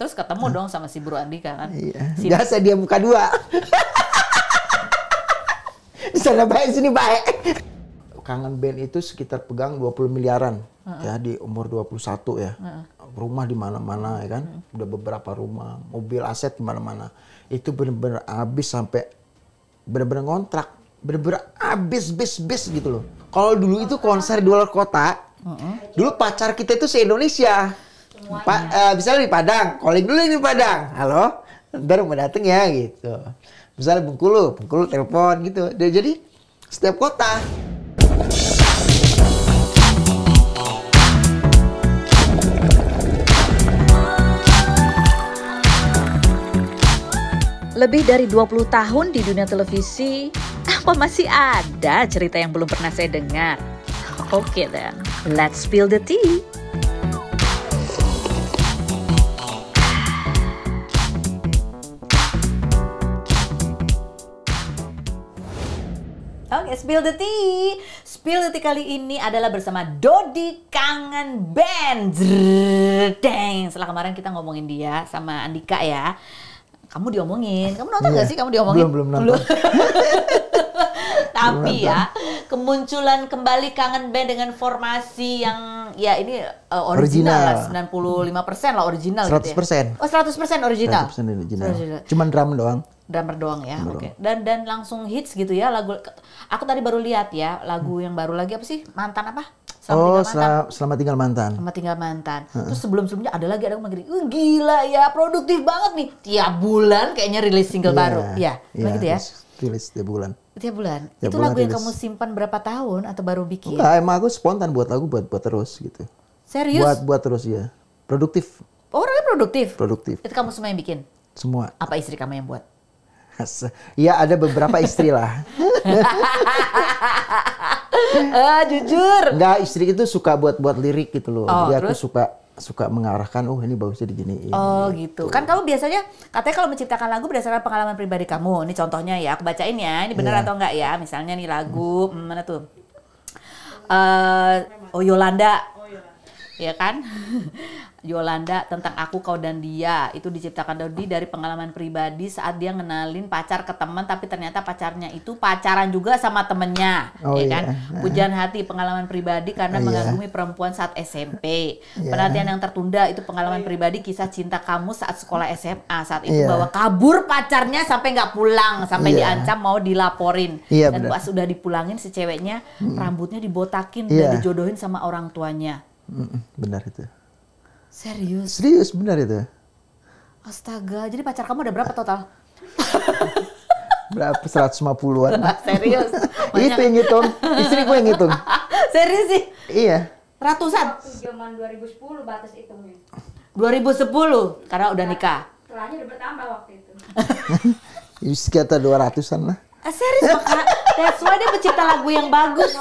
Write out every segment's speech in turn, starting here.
Terus ketemu dong sama si Bro Andika kan. Iya. Si Biasa dia muka dua. Di sana baik, sini baik. Kangen band itu sekitar pegang 20 miliaran. Uh-uh. Ya di umur 21 ya. Uh-uh. Rumah di mana-mana ya kan. Uh-uh. Udah beberapa rumah, mobil aset di mana-mana. Itu bener-bener habis sampai bener-bener ngontrak. Bener-bener habis bis bis gitu loh. Kalau dulu itu konser di luar kota, uh-uh. dulu pacar kita itu se-Indonesia pak Pa, uh, misalnya di Padang, calling dulu ini Padang. Halo, ntar mau dateng ya gitu. Misalnya Bengkulu, Bengkulu telepon gitu. Jadi setiap kota. Lebih dari 20 tahun di dunia televisi, apa masih ada cerita yang belum pernah saya dengar? Oke okay then, let's spill the tea. Oke, eh, Spill the Tea. Spill the Tea kali ini adalah bersama Dodi Kangen Band. Dang, Setelah kemarin kita ngomongin dia sama Andika ya. Kamu diomongin. Kamu nonton yeah. sih kamu diomongin? Belum, belum nonton. Tapi ya, kemunculan kembali Kangen Band dengan formasi yang ya ini uh, original, original. lah, 95% lah original 100%. gitu ya. Oh, 100% original. 100% original. original. Cuman drum doang drummer doang ya. Oke. Okay. Dan dan langsung hits gitu ya lagu. Aku tadi baru lihat ya lagu yang baru lagi apa sih? Mantan apa? Oh, selamat oh, tinggal mantan. selamat tinggal mantan. Selama tinggal mantan. Uh-uh. Terus sebelum-sebelumnya ada lagi ada negeri. Uh, gila ya, produktif banget nih. Tiap bulan kayaknya rilis single yeah. baru. Ya, yeah, iya, gitu ya. Rilis tiap bulan. Tiap bulan. Tiap itu bulan lagu rilis. yang kamu simpan berapa tahun atau baru bikin? Enggak, emang aku spontan buat lagu buat buat terus gitu. Serius? Buat buat terus ya. Produktif. Orangnya produktif. Produktif. Itu kamu semua yang bikin? Semua. Apa istri kamu yang buat? Iya ada beberapa istri lah. uh, jujur. Enggak, istri itu suka buat-buat lirik gitu loh. Oh, Jadi terus? aku suka suka mengarahkan oh ini bagusnya gini. Oh gitu. gitu. Kan kamu biasanya katanya kalau menciptakan lagu berdasarkan pengalaman pribadi kamu. Ini contohnya ya, aku bacain ya. Ini benar yeah. atau enggak ya? Misalnya nih lagu hmm. mana tuh? uh, Yolanda. Oh, Yolanda. Ya kan? Yolanda tentang aku kau dan dia itu diciptakan Dodi dari pengalaman pribadi saat dia ngenalin pacar ke teman tapi ternyata pacarnya itu pacaran juga sama temennya oh, ya iya. kan Hujan hati pengalaman pribadi karena oh, iya. mengagumi iya. perempuan saat SMP yeah. penantian yang tertunda itu pengalaman pribadi kisah cinta kamu saat sekolah SMA saat itu yeah. bahwa kabur pacarnya sampai nggak pulang sampai yeah. diancam mau dilaporin yeah, dan pas sudah dipulangin si ceweknya hmm. rambutnya dibotakin yeah. dan iya. dijodohin sama orang tuanya benar itu Serius? Serius, benar itu. Astaga, jadi pacar kamu ada berapa total? berapa 150-an. Serius. itu yang ngitung. Istri gue yang ngitung. Serius sih? Iya. Ratusan. Zaman 2010 batas hitungnya. 2010 karena udah nikah. Setelahnya udah bertambah waktu itu. Sekitar 200-an lah. Ah, serius Pak that's why dia pencipta lagu yang bagus.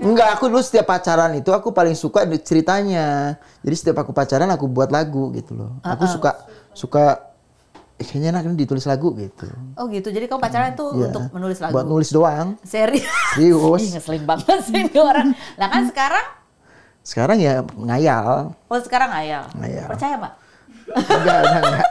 Enggak, aku dulu setiap pacaran itu aku paling suka ceritanya. Jadi setiap aku pacaran aku buat lagu gitu loh. Uh -uh. Aku ah. suka suka eh, kayaknya enak ini ditulis lagu gitu. Oh gitu, jadi kamu pacaran itu yeah. untuk menulis lagu? Buat nulis doang. Serius? Serius. ngeselin banget sih ini orang. Nah kan sekarang? Sekarang ya ngayal. Oh sekarang ngayal? Ngayal. Percaya pak? enggak, enggak, enggak.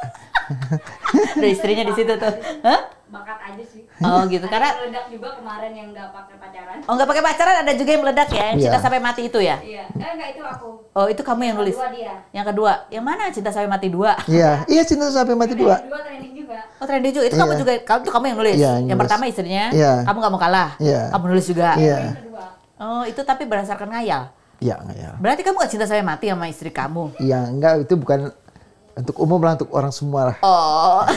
Udah istrinya di situ tuh. Hah? Bakat aja sih Oh gitu karena ada meledak juga kemarin yang nggak pakai pacaran. Oh nggak pakai pacaran ada juga yang meledak ya yang yeah. cinta sampai mati itu ya? Iya. Yeah. Eh itu aku. Oh itu kamu yang, yang nulis. Kedua dia. Yang kedua. Yang mana cinta sampai mati dua? Iya. Yeah. Iya cinta sampai mati yang dua. trending juga. Oh trending juga itu yeah. kamu iya. juga kamu tuh kamu yang nulis. Yeah, yang, pertama istrinya. Iya. Yeah. Kamu nggak mau kalah. Iya. Yeah. Kamu nulis juga. Iya. Yeah. Oh itu tapi berdasarkan ngayal. Iya ngayal. Berarti kamu nggak cinta sampai mati sama istri kamu? Iya enggak itu bukan untuk umum lah untuk orang semua lah. Oh.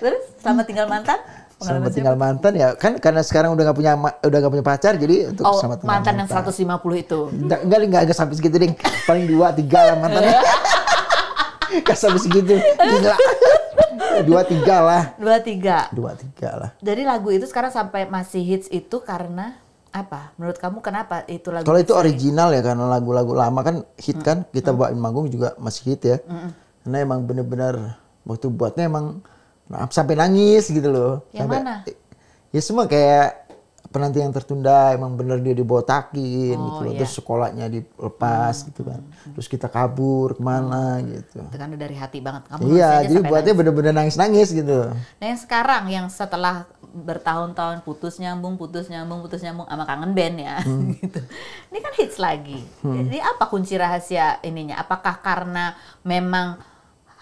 Terus selamat tinggal mantan? Selamat tinggal siapa? mantan ya kan karena sekarang udah nggak punya udah nggak punya pacar jadi untuk oh, sama mantan, mantan yang 150 itu. Nggak nggak nggak, nggak sampai segitu ding. Paling dua tiga lah mantannya. Gak sampai segitu. tinggal dua tiga lah. Dua tiga. Dua tiga lah. Jadi lagu itu sekarang sampai masih hits itu karena apa? Menurut kamu kenapa itu lagu? Kalau itu original ya karena lagu-lagu lama kan hit kan. Kita mm. bawain manggung juga masih hit ya. Mm. Karena emang bener-bener waktu buatnya emang nah, sampai nangis gitu loh. Yang sampai, mana? Ya semua kayak penanti yang tertunda emang bener dia dibotakin oh, gitu loh. Iya. Terus sekolahnya dilepas hmm, gitu kan. Hmm, hmm. Terus kita kabur kemana hmm. gitu. Itu kan dari hati banget. Kamu iya jadi buatnya bener-bener nangis-nangis gitu. Nah yang sekarang yang setelah bertahun-tahun putus nyambung, putus nyambung, putus nyambung sama kangen band ya. Hmm. gitu. Ini kan hits lagi. Hmm. Jadi apa kunci rahasia ininya? Apakah karena memang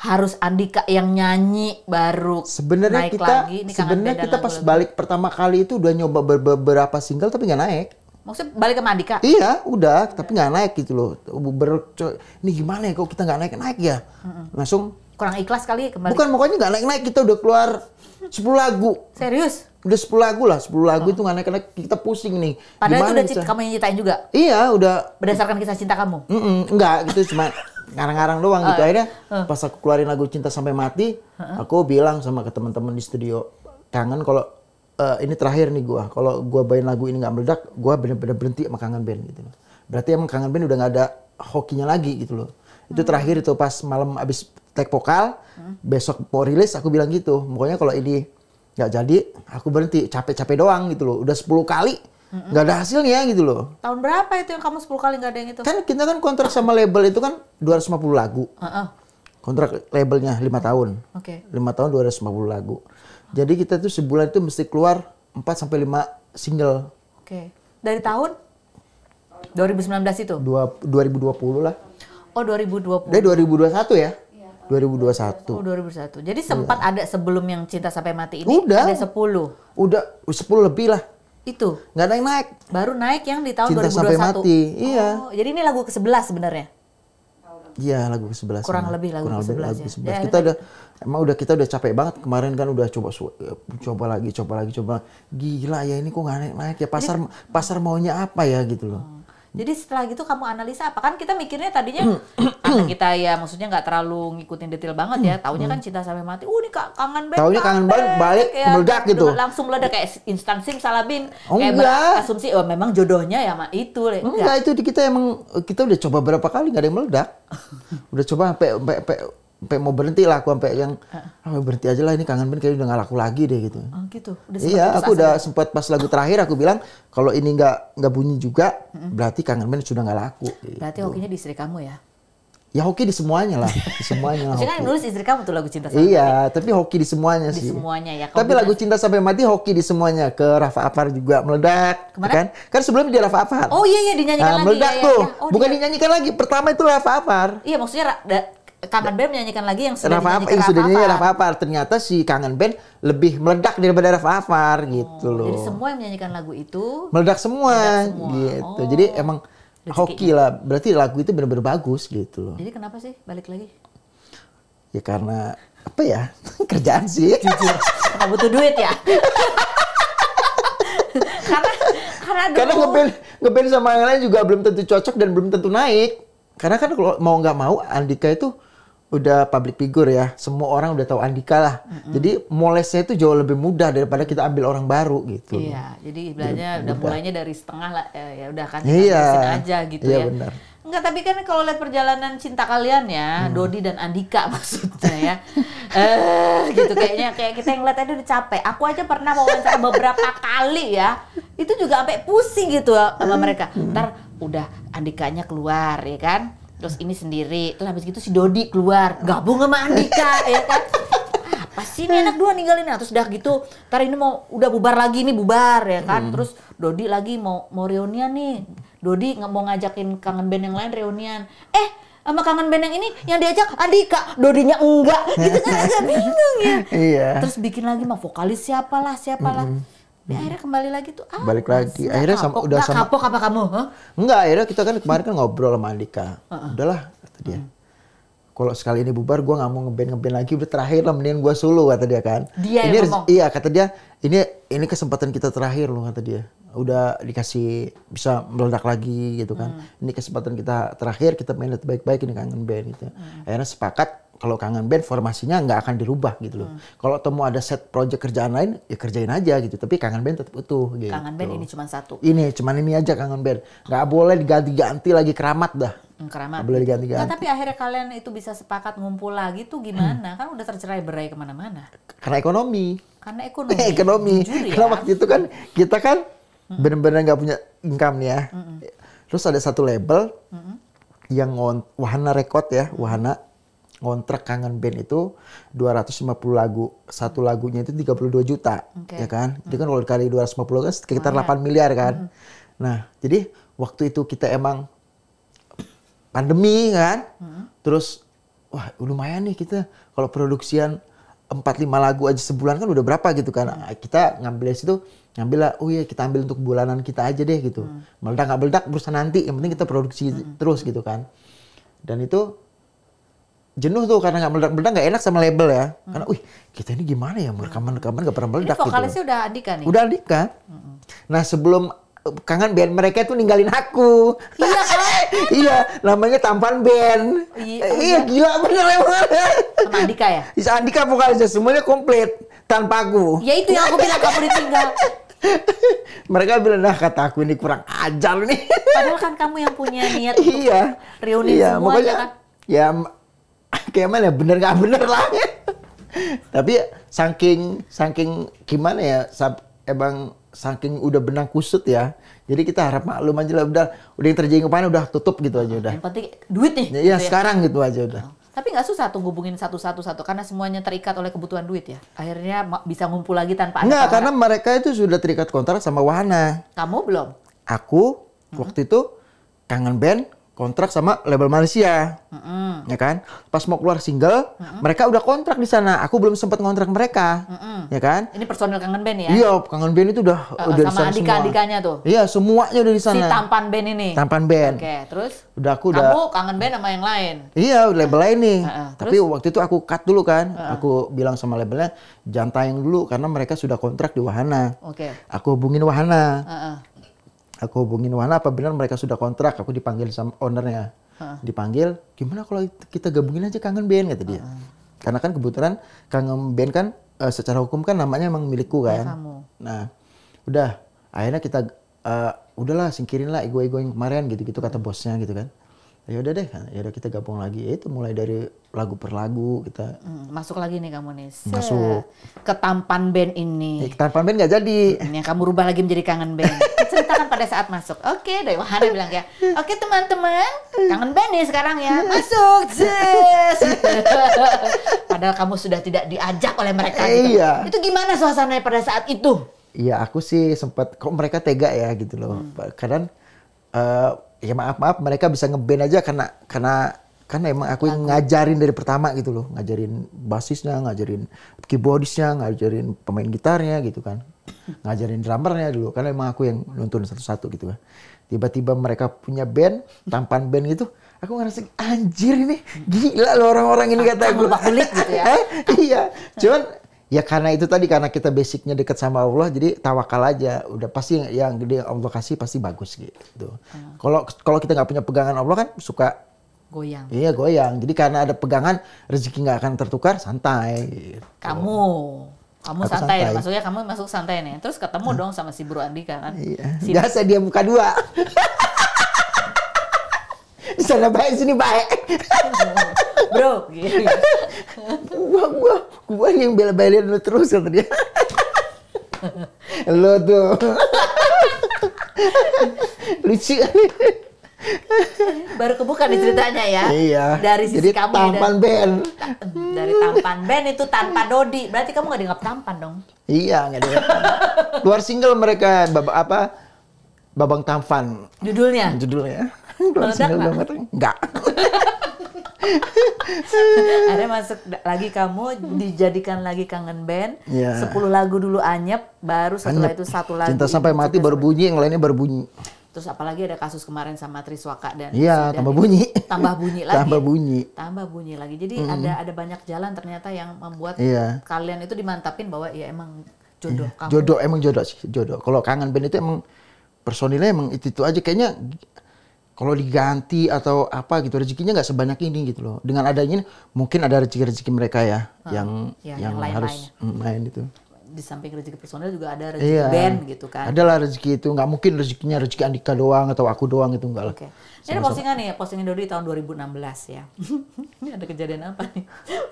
harus Andika yang nyanyi baru sebenarnya naik kita, lagi. Sebenarnya kita pas lagu. balik pertama kali itu udah nyoba beberapa single tapi nggak naik. Maksudnya balik ke Andika? Iya, udah, tapi nggak naik gitu loh. Ber ini gimana ya kok kita nggak naik naik ya? Hmm. Langsung kurang ikhlas kali ya kembali. Bukan pokoknya nggak naik naik kita udah keluar 10 lagu. Serius? Udah 10 lagu lah, 10 lagu oh. itu nggak naik naik kita pusing nih. Padahal gimana itu udah kamu yang nyitain juga. Iya, udah. Berdasarkan kisah cinta kamu? Mm-mm, enggak, gitu cuma ngarang-ngarang doang gitu. Ah, Akhirnya ah. pas aku keluarin lagu Cinta Sampai Mati, ah, aku bilang sama ke teman-teman di studio, kangen kalau uh, ini terakhir nih gua. Kalau gua main lagu ini nggak meledak, gua bener-bener berhenti sama kangen band gitu. Berarti emang kangen band udah nggak ada hokinya lagi gitu loh. Itu hmm. terakhir itu pas malam abis take vokal, hmm. besok mau rilis aku bilang gitu. Pokoknya kalau ini nggak jadi, aku berhenti capek-capek doang gitu loh. Udah 10 kali nggak mm ada hasilnya gitu loh. Tahun berapa itu yang kamu 10 kali nggak ada yang itu? Kan kita kan kontrak sama label itu kan 250 lagu. Uh -uh. Kontrak labelnya 5 tahun. Oke. Okay. 5 tahun 250 lagu. Jadi kita tuh sebulan itu mesti keluar 4 sampai 5 single. Oke. Okay. Dari tahun 2019 itu? Dua, 2020 lah. Oh, 2020. Dari 2021 ya? 2021. Iya. Oh, 2021. Jadi sempat ya. ada sebelum yang Cinta Sampai Mati ini Udah. ada 10. Udah 10 lebih lah. Itu. Nggak ada yang naik. Baru naik yang di tahun Cinta 2021. sampai mati. Iya. Oh, iya. jadi ini lagu ke-11 sebenarnya. Iya lagu ke sebelas kurang lebih lagu kurang ke sebelas ya. ya. kita udah emang udah kita udah capek banget kemarin kan udah coba coba lagi coba lagi coba gila ya ini kok nggak naik naik ya pasar ini, pasar maunya apa ya gitu loh. Hmm. Jadi setelah gitu kamu analisa apa kan kita mikirnya tadinya hmm. anak kita ya maksudnya nggak terlalu ngikutin detail banget ya. Hmm. Taunya kan hmm. cinta sampai mati. Uh ini kangen banget. Taunya kangen banget balik ya, meledak gitu. Langsung meledak kayak instan sing salabin. Oh, kayak enggak. asumsi oh memang jodohnya ya sama itu. Enggak. enggak itu kita emang kita udah coba berapa kali nggak ada yang meledak. udah coba sampai sampai mau berhenti lah aku sampai yang ah, berhenti aja lah ini kangen banget kayak udah gak laku lagi deh gitu. Uh, gitu. Udah iya, aku udah ya? sempat pas lagu terakhir aku bilang kalau ini nggak nggak bunyi juga uh-uh. berarti kangen banget sudah nggak laku. Gitu. Berarti hokinya di istri kamu ya? Ya hoki di semuanya lah, di semuanya lah. kan nulis istri kamu tuh lagu cinta sampai Iya, mati. tapi hoki di semuanya sih. Di semuanya ya. Tapi bener. lagu cinta sampai mati hoki di semuanya ke Rafa Afar juga meledak, ya Kemana? kan? Kan sebelumnya dia Rafa Afar. Oh iya iya dinyanyikan nah, lagi. Meledak ya, ya, tuh, iya. Oh, bukan dia... dinyanyikan lagi. Pertama itu Rafa Afar. Iya maksudnya Kangen Band menyanyikan lagi yang sudah Rafa dinyanyikan yang sudah dinyanyikan Rafa Afar. Ternyata si Kangen Band lebih meledak daripada Rafa Afar oh, gitu loh. Jadi semua yang menyanyikan lagu itu meledak semua, meledak semua. gitu. Oh. Jadi emang Rezeki. hoki gitu. lah. Berarti lagu itu benar-benar bagus gitu loh. Jadi kenapa sih balik lagi? Ya karena apa ya? kerjaan sih. Jujur. karena butuh duit ya. karena karena dulu. Karena ngeband ngeband sama yang lain juga belum tentu cocok dan belum tentu naik. Karena kan kalau mau nggak mau Andika itu udah public figure ya, semua orang udah tahu Andika lah. Mm-hmm. Jadi molesnya itu jauh lebih mudah daripada kita ambil orang baru gitu. Iya, jadi ibaratnya udah mudah. mulainya dari setengah lah ya ya udah kan kita iya, aja gitu iya, ya. Benar. Enggak, tapi kan kalau lihat perjalanan cinta kalian ya, hmm. Dodi dan Andika maksudnya ya. eh gitu kayaknya kayak kita yang lihat itu udah capek. Aku aja pernah mau wawancara beberapa kali ya. Itu juga sampai pusing gitu sama mereka. Hmm. Ntar udah Andikanya keluar ya kan terus ini sendiri terus habis gitu si Dodi keluar gabung sama Andika ya kan apa sih ini anak dua ninggalin nah, terus udah gitu ntar ini mau udah bubar lagi nih bubar ya kan hmm. terus Dodi lagi mau mau reunian nih Dodi nggak mau ngajakin kangen band yang lain reunian eh sama kangen band yang ini yang diajak Andika Dodinya enggak gitu kan agak bingung ya iya. terus bikin lagi mah vokalis siapalah siapalah siapa -hmm Ya, akhirnya kembali lagi tuh apa? Ah, balik lagi. Akhirnya kapok, sama udah sama kapok apa kamu? Huh? Enggak, akhirnya kita kan kemarin kan ngobrol sama Andika. Uh -uh. Udahlah kata dia. Uh Kalau sekali ini bubar, gue nggak mau ngeband ngeband lagi. Udah terakhir lah, mendingan gue solo kata dia kan. Dia ini, yang ngomong. Iya kata dia. Ini ini kesempatan kita terakhir loh kata dia. Udah dikasih bisa meledak lagi gitu kan. Hmm. Ini kesempatan kita terakhir kita main baik-baik ini kangen band gitu. Hmm. Akhirnya sepakat kalau kangen band formasinya nggak akan dirubah gitu loh. Hmm. Kalau temu ada set project kerjaan lain ya kerjain aja gitu. Tapi kangen band tetap utuh. Gitu. Kangen band ini cuma satu. Ini cuma ini aja kangen band. Nggak boleh diganti-ganti lagi keramat dah. Hmm, keramat. Gak boleh diganti-ganti. Nah, tapi akhirnya kalian itu bisa sepakat ngumpul lagi tuh gimana? Hmm. Kan udah tercerai berai kemana-mana. Karena ekonomi. Karena ekonomi. Eh, ekonomi. Jujur, ya? waktu itu kan kita kan hmm. benar-benar nggak punya income nih ya. Hmm. Terus ada satu label hmm. yang Wahana Record ya, hmm. Wahana ngontrak kangen band itu 250 lagu. Satu lagunya itu 32 juta, okay. ya kan? Jadi kan hmm. kalau dikali 250 kan sekitar 8 miliar kan. Mm -hmm. Nah, jadi waktu itu kita emang pandemi kan. Mm -hmm. Terus wah lumayan nih kita kalau produksian 4-5 lagu aja sebulan kan udah berapa gitu kan. Hmm. Kita ngambil dari situ, ngambil lah, oh iya kita ambil untuk bulanan kita aja deh gitu. Hmm. Meledak nggak meledak, berusaha nanti, yang penting kita produksi hmm. terus gitu kan. Dan itu jenuh tuh karena nggak meledak-meledak nggak enak sama label ya. Hmm. Karena, wih kita ini gimana ya rekaman-rekaman nggak pernah meledak. Ini vokalisnya gitu. udah udah Andika nih. Udah Andika. Hmm. Nah sebelum kangen band mereka tuh ninggalin aku. Iya kan? iya, namanya Tampan Band. Iya, eh, iya, iya gila bener emang. Sama Andika ya? Bisa Andika vokalisnya semuanya komplit tanpa aku. Ya itu yang aku bilang kamu ditinggal. mereka bilang nah kata aku ini kurang ajar nih. Padahal kan kamu yang punya niat iya. untuk iya, reuni iya, semua ya kan? Ya kayak mana bener nggak bener lah tapi ya, saking saking gimana ya sab, emang saking udah benang kusut ya jadi kita harap maklum aja lah udah udah yang terjadi kemana udah tutup gitu aja udah yang penting duit nih ya, iya, gitu ya sekarang gitu aja udah oh. Tapi nggak susah tuh hubungin satu-satu satu karena semuanya terikat oleh kebutuhan duit ya. Akhirnya bisa ngumpul lagi tanpa ada. Nggak, karena mereka itu sudah terikat kontrak sama Wahana. Kamu belum? Aku hmm. waktu itu kangen band, kontrak sama label Malaysia, mm -hmm. ya kan? Pas mau keluar single, mm -hmm. mereka udah kontrak di sana. Aku belum sempat kontrak mereka, mm -hmm. ya kan? Ini personil kangen Ben ya? Iya, kangen Ben itu udah uh, udah sama adik-adiknya tuh. Iya, semuanya udah di sana. Si tampan band ini. Tampan Ben. Oke, okay, terus? Udah aku udah. Kamu kangen Ben sama yang lain? Iya, label lain nih. Uh -uh. Tapi terus? waktu itu aku cut dulu kan. Uh -uh. Aku bilang sama labelnya jangan tayang dulu karena mereka sudah kontrak di Wahana. Oke. Okay. Aku hubungin Wahana. Uh -uh aku hubungin Wana apa benar mereka sudah kontrak aku dipanggil sama ownernya huh. dipanggil gimana kalau kita gabungin aja kangen band kata dia uh -huh. karena kan kebetulan kangen band kan uh, secara hukum kan namanya emang milikku ya, kan ya, kamu. nah udah akhirnya kita uh, udahlah singkirin lah ego-ego yang kemarin gitu-gitu kata bosnya gitu kan ya udah deh kan, ya udah kita gabung lagi ya itu mulai dari lagu per lagu kita hmm, masuk lagi nih kamu nih Se masuk ke tampan band ini ya, eh, tampan band nggak jadi ini yang kamu rubah lagi menjadi kangen band ceritakan pada saat masuk oke okay, dari Wahana bilang ya oke okay, teman-teman kangen band nih sekarang ya masuk padahal kamu sudah tidak diajak oleh mereka gitu. iya. itu gimana suasananya pada saat itu Iya aku sih sempat kok mereka tega ya gitu loh hmm. karena ya maaf maaf mereka bisa ngeband aja karena karena karena emang aku yang ngajarin dari pertama gitu loh ngajarin basisnya ngajarin keyboardisnya ngajarin pemain gitarnya gitu kan ngajarin drummernya dulu karena emang aku yang nuntun satu-satu gitu kan tiba-tiba mereka punya band tampan band gitu aku ngerasa anjir ini gila loh orang-orang ini kata aku gitu ya eh, iya cuman ya karena itu tadi karena kita basicnya dekat sama Allah jadi tawakal aja udah pasti yang, yang gede Allah kasih pasti bagus gitu ah. kalau hmm. kalau kita nggak punya pegangan Allah kan suka goyang iya goyang jadi karena ada pegangan rezeki nggak akan tertukar santai gitu. kamu kamu santai, santai, Ya? maksudnya kamu masuk santai nih terus ketemu hmm. dong sama si Bro Andika kan iya. si biasa dia muka dua di sana baik sini baik bro gitu. gue gue gue yang bela belain lu terus kata dia lo tuh lucu baru kebuka nih ceritanya ya iya dari sisi jadi kamu tampan dari, band dari tampan band itu tanpa Dodi berarti kamu gak dianggap tampan dong iya nggak dianggap luar single mereka bab apa babang tampan judulnya judulnya luar Meledak single banget nggak ada masuk lagi kamu dijadikan lagi kangen band. Ya. 10 lagu dulu anyep, baru setelah anyep. itu satu lagu. Cinta sampai mati baru bunyi, yang lainnya baru bunyi. Terus apalagi ada kasus kemarin sama Triswaka dan Iya, tambah bunyi. Tambah bunyi lagi. Tambah bunyi. Tambah bunyi lagi. Jadi mm ada ada banyak jalan ternyata yang membuat yeah. kalian itu dimantapin bahwa ya emang jodoh yeah. kamu. Jodoh emang jodoh sih, jodoh. Kalau kangen band itu emang personilnya emang itu, itu aja kayaknya kalau diganti atau apa gitu rezekinya nggak sebanyak ini gitu loh. Dengan adanya ini, mungkin ada rezeki-rezeki mereka ya hmm. yang ya, yang, yang lain harus mm, main itu. Di samping rezeki personal juga ada rezeki iya, band gitu kan. Adalah rezeki itu nggak mungkin rezekinya rezeki Andika doang atau aku doang gitu enggak lah. Okay. Ini postingan nih, postingan Dodi tahun 2016 ya. ini ada kejadian apa nih?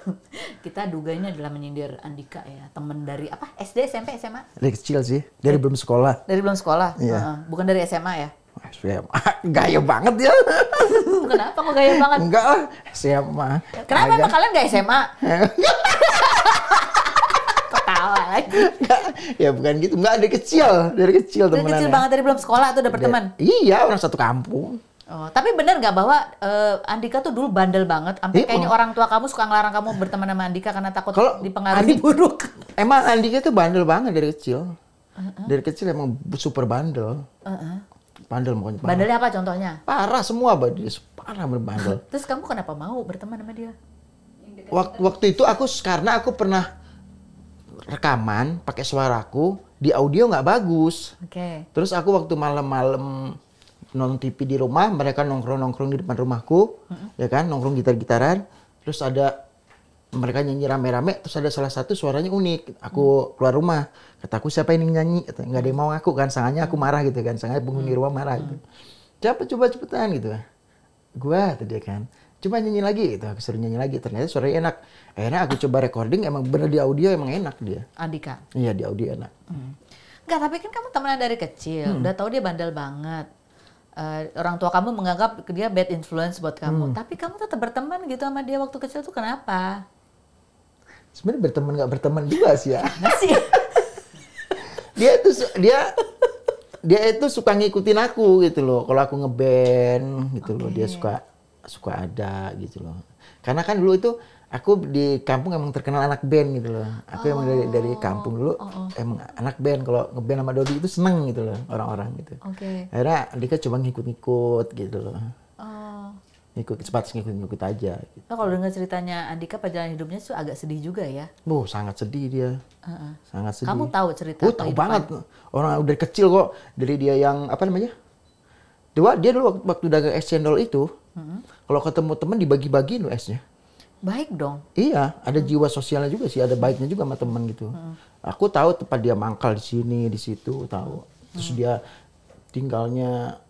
Kita duganya adalah menyindir Andika ya, teman dari apa? SD, SMP, SMA? Dari kecil sih, dari eh, belum sekolah. Dari belum sekolah? Iya. Uh, bukan dari SMA ya? SMA gaya banget ya. Kenapa kok gaya banget? Enggak lah, SMA. Kenapa Agak... emang kalian gak SMA? Ketawa lagi. Enggak, ya bukan gitu. Enggak dari kecil, dari kecil teman. Dari kecil banget dari belum sekolah tuh udah berteman. iya, orang satu kampung. Oh, tapi bener nggak bahwa uh, Andika tuh dulu bandel banget, sampai iya, kayaknya orang tua kamu suka ngelarang kamu berteman sama Andika karena takut Kalo dipengaruhi Andi, buruk. Emang Andika tuh bandel banget dari kecil. Uh -uh. Dari kecil emang super bandel. Uh -uh Bandel pokoknya. Parah. Bandelnya apa contohnya? Parah semua, dia parah berbandel. Terus kamu kenapa mau berteman sama dia? Waktu, waktu itu aku karena aku pernah rekaman pakai suaraku di audio nggak bagus. Oke. Okay. Terus aku waktu malam-malam nonton TV di rumah, mereka nongkrong-nongkrong di depan rumahku, mm -hmm. ya kan, nongkrong gitar-gitaran. Terus ada mereka nyanyi rame-rame terus ada salah satu suaranya unik aku keluar rumah kataku siapa ini nyanyi kata nggak ada yang mau aku kan sangatnya aku marah gitu kan sangatnya penghuni rumah marah gitu siapa coba cepetan gitu gua tadi kan coba nyanyi lagi gitu aku suruh nyanyi lagi ternyata suaranya enak akhirnya aku coba recording emang bener di audio emang enak dia Andika iya di audio enak hmm. Enggak, tapi kan kamu temenan dari kecil, hmm. udah tahu dia bandel banget uh, orang tua kamu menganggap dia bad influence buat kamu, hmm. tapi kamu tetap berteman gitu sama dia waktu kecil tuh kenapa? sebenarnya berteman nggak berteman juga sih ya. dia tuh dia dia itu suka ngikutin aku gitu loh. Kalau aku ngeband gitu okay. loh, dia suka suka ada gitu loh. Karena kan dulu itu aku di kampung emang terkenal anak band gitu loh. Aku oh. emang dari dari oh, kampung dulu oh, oh. emang anak band. Kalau ngeband sama Dodi itu seneng gitu loh orang-orang gitu. Oke. Okay. Akhirnya Andika coba ngikut-ngikut gitu loh ngikut cepat ngikut ngikut aja. Nah, kalau dengar ceritanya Andika perjalanan hidupnya itu agak sedih juga ya? Bu, oh, sangat sedih dia. Uh-uh. Sangat sedih. Kamu tahu cerita? Oh, tahu banget. Orang udah kecil kok dari dia yang apa namanya? Dua, dia dulu waktu dagang es cendol itu, uh-huh. kalau ketemu teman dibagi-bagiin bagi esnya. Baik dong. Iya, ada uh-huh. jiwa sosialnya juga sih, ada baiknya juga sama teman gitu. Uh-huh. Aku tahu tempat dia mangkal di sini, di situ, tahu. Terus uh-huh. dia tinggalnya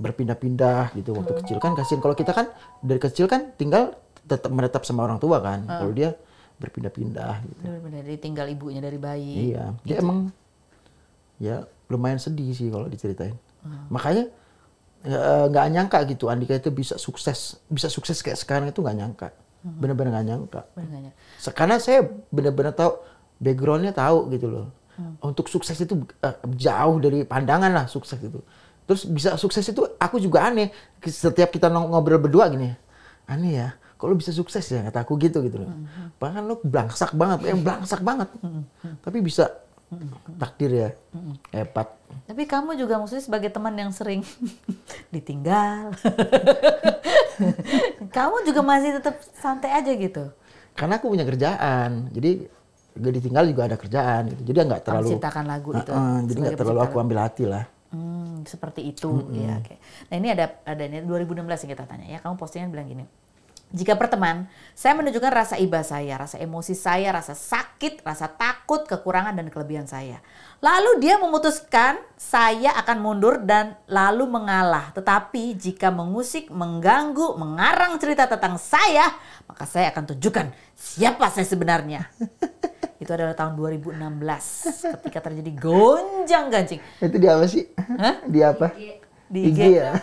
berpindah-pindah gitu waktu hmm. kecil kan kasihan kalau kita kan dari kecil kan tinggal tetap menetap sama orang tua kan hmm. kalau dia berpindah-pindah gitu benar-benar tinggal ibunya dari bayi iya gitu. emang ya lumayan sedih sih kalau diceritain hmm. makanya ya, eh, nggak uh, nyangka gitu Andika itu bisa sukses bisa sukses kayak sekarang itu nggak nyangka hmm. benar-benar nggak nyangka Benar-benar. karena saya benar-benar tahu backgroundnya tahu gitu loh hmm. untuk sukses itu uh, jauh dari pandangan lah sukses itu Terus bisa sukses itu aku juga aneh. Setiap kita ngobrol berdua gini, aneh ya. Kalau bisa sukses ya kata aku gitu gitu Bahkan mhm. lo blangsak banget, eh blangsak banget. Mhm. Mhm. Tapi bisa takdir ya hebat. Tapi kamu juga maksudnya sebagai teman yang sering ditinggal. kamu juga masih tetap santai aja gitu. Karena aku punya kerjaan. Jadi gak ditinggal juga ada kerjaan gitu. Jadi nggak terlalu. ciptakan lagu itu. Uh, uh, jadi nggak terlalu aku ambil hati lah. Hmm, seperti itu mm -hmm. ya. Okay. Nah ini ada ada ini 2016 yang kita tanya ya. Kamu postingan bilang gini. Jika perteman, saya menunjukkan rasa iba saya, rasa emosi saya, rasa sakit, rasa takut, kekurangan dan kelebihan saya. Lalu dia memutuskan saya akan mundur dan lalu mengalah. Tetapi jika mengusik, mengganggu, mengarang cerita tentang saya, maka saya akan tunjukkan siapa saya sebenarnya. Itu adalah tahun 2016 ketika terjadi gonjang ganjing. Itu di apa sih? Hah? Di apa? Di IG, ya.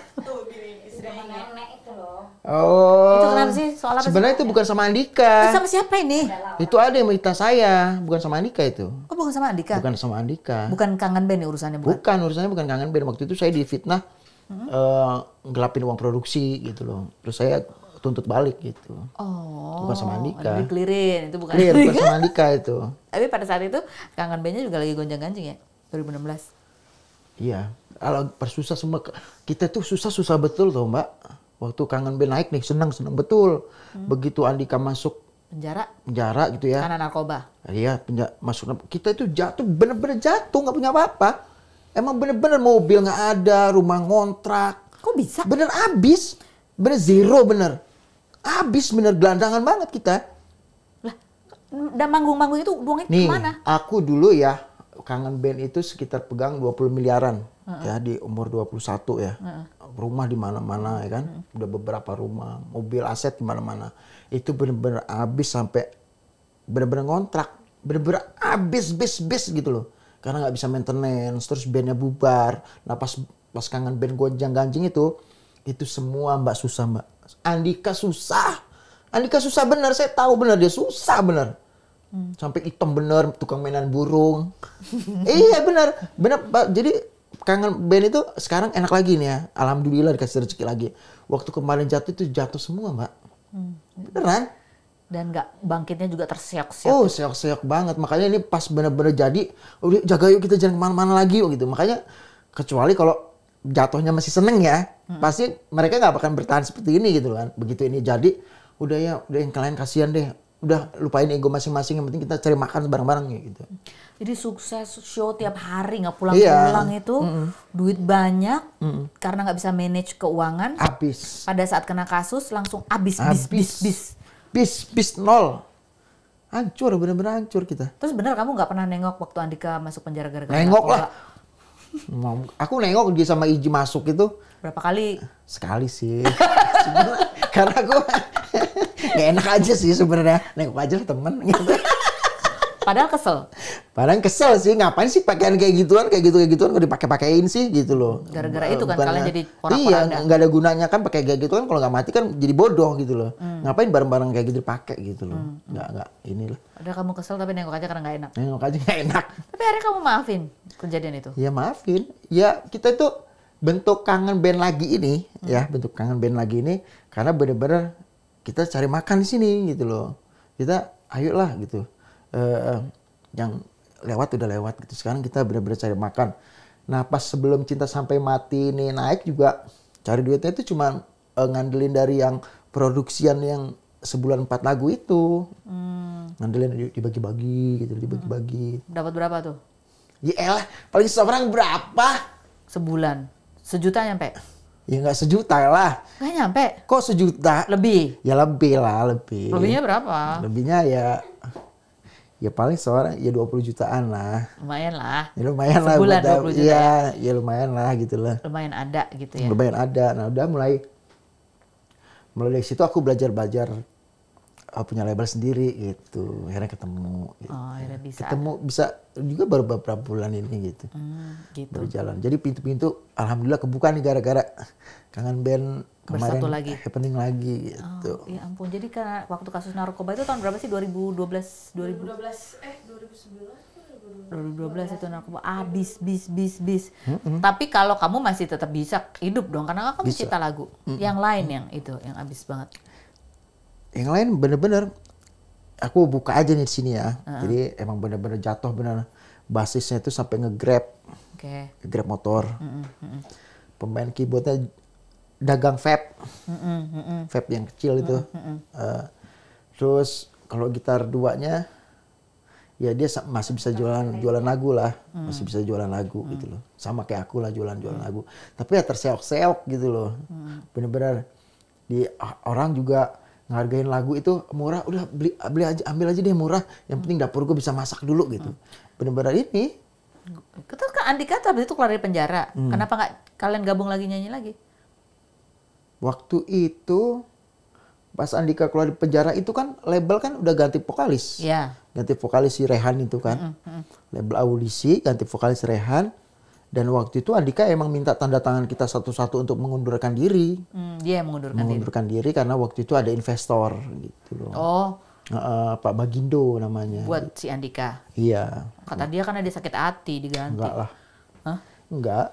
Oh. Itu kenapa sih? Soal apa Sebenarnya itu bukan sama Andika. Itu sama siapa ini? Itu ada yang minta saya, bukan sama Andika itu. Oh, bukan sama Andika. Bukan sama Andika. Bukan kangen band nih ya urusannya bukan. Bukan, urusannya bukan kangen band. Waktu itu saya difitnah hmm. uh, eh, gelapin uang produksi gitu loh. Terus saya tuntut balik gitu. Oh. Bukan sama Andika. Clearin itu bukan. Clear, bukan sama Andika itu. Tapi pada saat itu kangen bandnya juga lagi gonjang-ganjing ya 2016. Iya. Kalau persusah semua kita tuh susah-susah betul tuh Mbak. Waktu kangen band naik nih senang-senang betul. Hmm. Begitu Andika masuk penjara penjara gitu ya karena narkoba iya penjara masuk kita itu jatuh bener-bener jatuh nggak punya apa-apa emang bener-bener mobil nggak ada rumah ngontrak kok bisa bener abis bener zero bener Abis bener gelandangan banget kita. Lah, dan manggung-manggung itu buangnya Nih, kemana? aku dulu ya, kangen band itu sekitar pegang 20 miliaran. Uh-uh. Ya, di umur 21 ya. Uh-uh. Rumah di mana-mana ya kan. Uh-uh. Udah beberapa rumah, mobil aset di mana-mana. Itu bener-bener abis sampai bener-bener ngontrak. Bener-bener abis, bis, bis gitu loh. Karena nggak bisa maintenance, terus bandnya bubar. Nah pas, pas kangen band gonjang-ganjing itu, itu semua mbak susah mbak Andika susah. Andika susah benar, saya tahu benar dia susah benar. Hmm. Sampai hitam benar, tukang mainan burung. iya benar, benar. Jadi kangen band itu sekarang enak lagi nih ya. Alhamdulillah dikasih rezeki lagi. Waktu kemarin jatuh itu jatuh semua mbak. Hmm. Beneran. Dan nggak bangkitnya juga terseok-seok. Oh seok-seok banget. Makanya ini pas bener-bener jadi, oh, jaga yuk kita jangan kemana-mana lagi oh, gitu. Makanya kecuali kalau jatuhnya masih seneng ya, hmm. pasti mereka nggak akan bertahan seperti ini gitu kan. Begitu ini jadi, udah ya, udah yang kalian kasihan deh, udah lupain ego masing-masing yang penting kita cari makan bareng-bareng ya, gitu. Jadi sukses show tiap hari nggak iya. pulang-pulang iya. itu mm -mm. duit banyak mm -mm. karena nggak bisa manage keuangan. Habis. Pada saat kena kasus langsung habis bis bis bis. Bis bis nol. Hancur bener-bener hancur kita. Terus bener kamu nggak pernah nengok waktu Andika masuk penjara gara-gara? Nengok lah aku nengok dia sama Iji masuk itu. Berapa kali? Sekali sih. karena aku gak enak aja sih sebenarnya. Nengok aja lah temen gitu. Padahal kesel. Padahal kesel sih, ngapain sih pakaian kayak gituan, kayak gitu kayak gituan kok dipakai-pakaiin sih gitu loh. Gara-gara itu kan Bukan, kalian jadi orang poranda Iya, nggak ada gunanya kan pakai kayak gituan kalau nggak mati kan jadi bodoh gitu loh. Hmm. Ngapain bareng-bareng kayak gitu dipakai gitu loh. Hmm. Nggak ini loh. Udah kamu kesel tapi nengok aja karena nggak enak. Nengok aja nggak enak. Tapi akhirnya kamu maafin kejadian itu. Ya maafin. Ya kita itu bentuk kangen band lagi ini hmm. ya bentuk kangen band lagi ini karena bener-bener kita cari makan di sini gitu loh kita ayolah gitu Eh, yang lewat udah lewat gitu. Sekarang kita benar-benar cari makan. Nah pas sebelum cinta sampai mati ini naik juga cari duitnya itu cuma uh, eh, ngandelin dari yang produksian yang sebulan empat lagu itu hmm. ngandelin dibagi-bagi gitu dibagi-bagi hmm. dapat berapa tuh ya paling seorang berapa sebulan sejuta nyampe ya nggak sejuta lah nggak nyampe kok sejuta lebih ya lebih lah lebih lebihnya berapa lebihnya ya ya paling seorang ya 20 jutaan lah. Lumayan lah. Ya lumayan Sebulan lah. Sebulan 20 juta iya, ya, ya. lumayan lah gitu lah. Lumayan ada gitu ya. Lumayan ada. Nah udah mulai, mulai dari situ aku belajar-belajar uh, punya label sendiri gitu. Akhirnya ketemu. Gitu. Oh, akhirnya bisa. Ketemu bisa juga baru beberapa bulan ini gitu. Hmm, gitu. jalan Jadi pintu-pintu alhamdulillah kebuka nih gara-gara kangen band kemarin Bersatu lagi. happening lagi gitu. Oh, ya ampun. Jadi kan waktu kasus narkoba itu tahun berapa sih? 2012 2012 eh 2011 2012 itu narkoba abis ah, bis bis bis. Mm -hmm. Tapi kalau kamu masih tetap bisa hidup dong karena kamu bisa. cipta lagu. Mm -hmm. Yang lain yang itu yang abis banget. Yang lain bener-bener aku buka aja nih di sini ya. Uh -huh. Jadi emang bener-bener jatuh bener basisnya itu sampai ngegrab, okay. grab motor. Uh -uh. Pemain keyboardnya dagang vape, uh vape yang kecil itu. Uh, terus kalau gitar duanya ya dia masih bisa jualan jualan lagu lah hmm. masih bisa jualan lagu hmm. gitu loh sama kayak aku lah jualan jualan hmm. lagu tapi ya terseok-seok gitu loh hmm. bener-bener di orang juga ngargain lagu itu murah udah beli beli aja ambil aja deh murah yang penting dapur gue bisa masak dulu gitu hmm. benar bener ini kita kan Andika tuh abis itu keluar dari penjara hmm. kenapa nggak kalian gabung lagi nyanyi lagi waktu itu pas Andika keluar dari penjara itu kan label kan udah ganti vokalis ya. ganti vokalis si Rehan itu kan hmm. Hmm. label audisi ganti vokalis Rehan dan waktu itu Andika emang minta tanda tangan kita satu-satu untuk mengundurkan diri. Hmm, dia yang mengundurkan, mengundurkan diri. diri karena waktu itu ada investor gitu loh. Oh. Uh, Pak Bagindo namanya. Buat si Andika. Iya. Kata dia karena dia sakit hati diganti. Enggak lah. Hah? Enggak.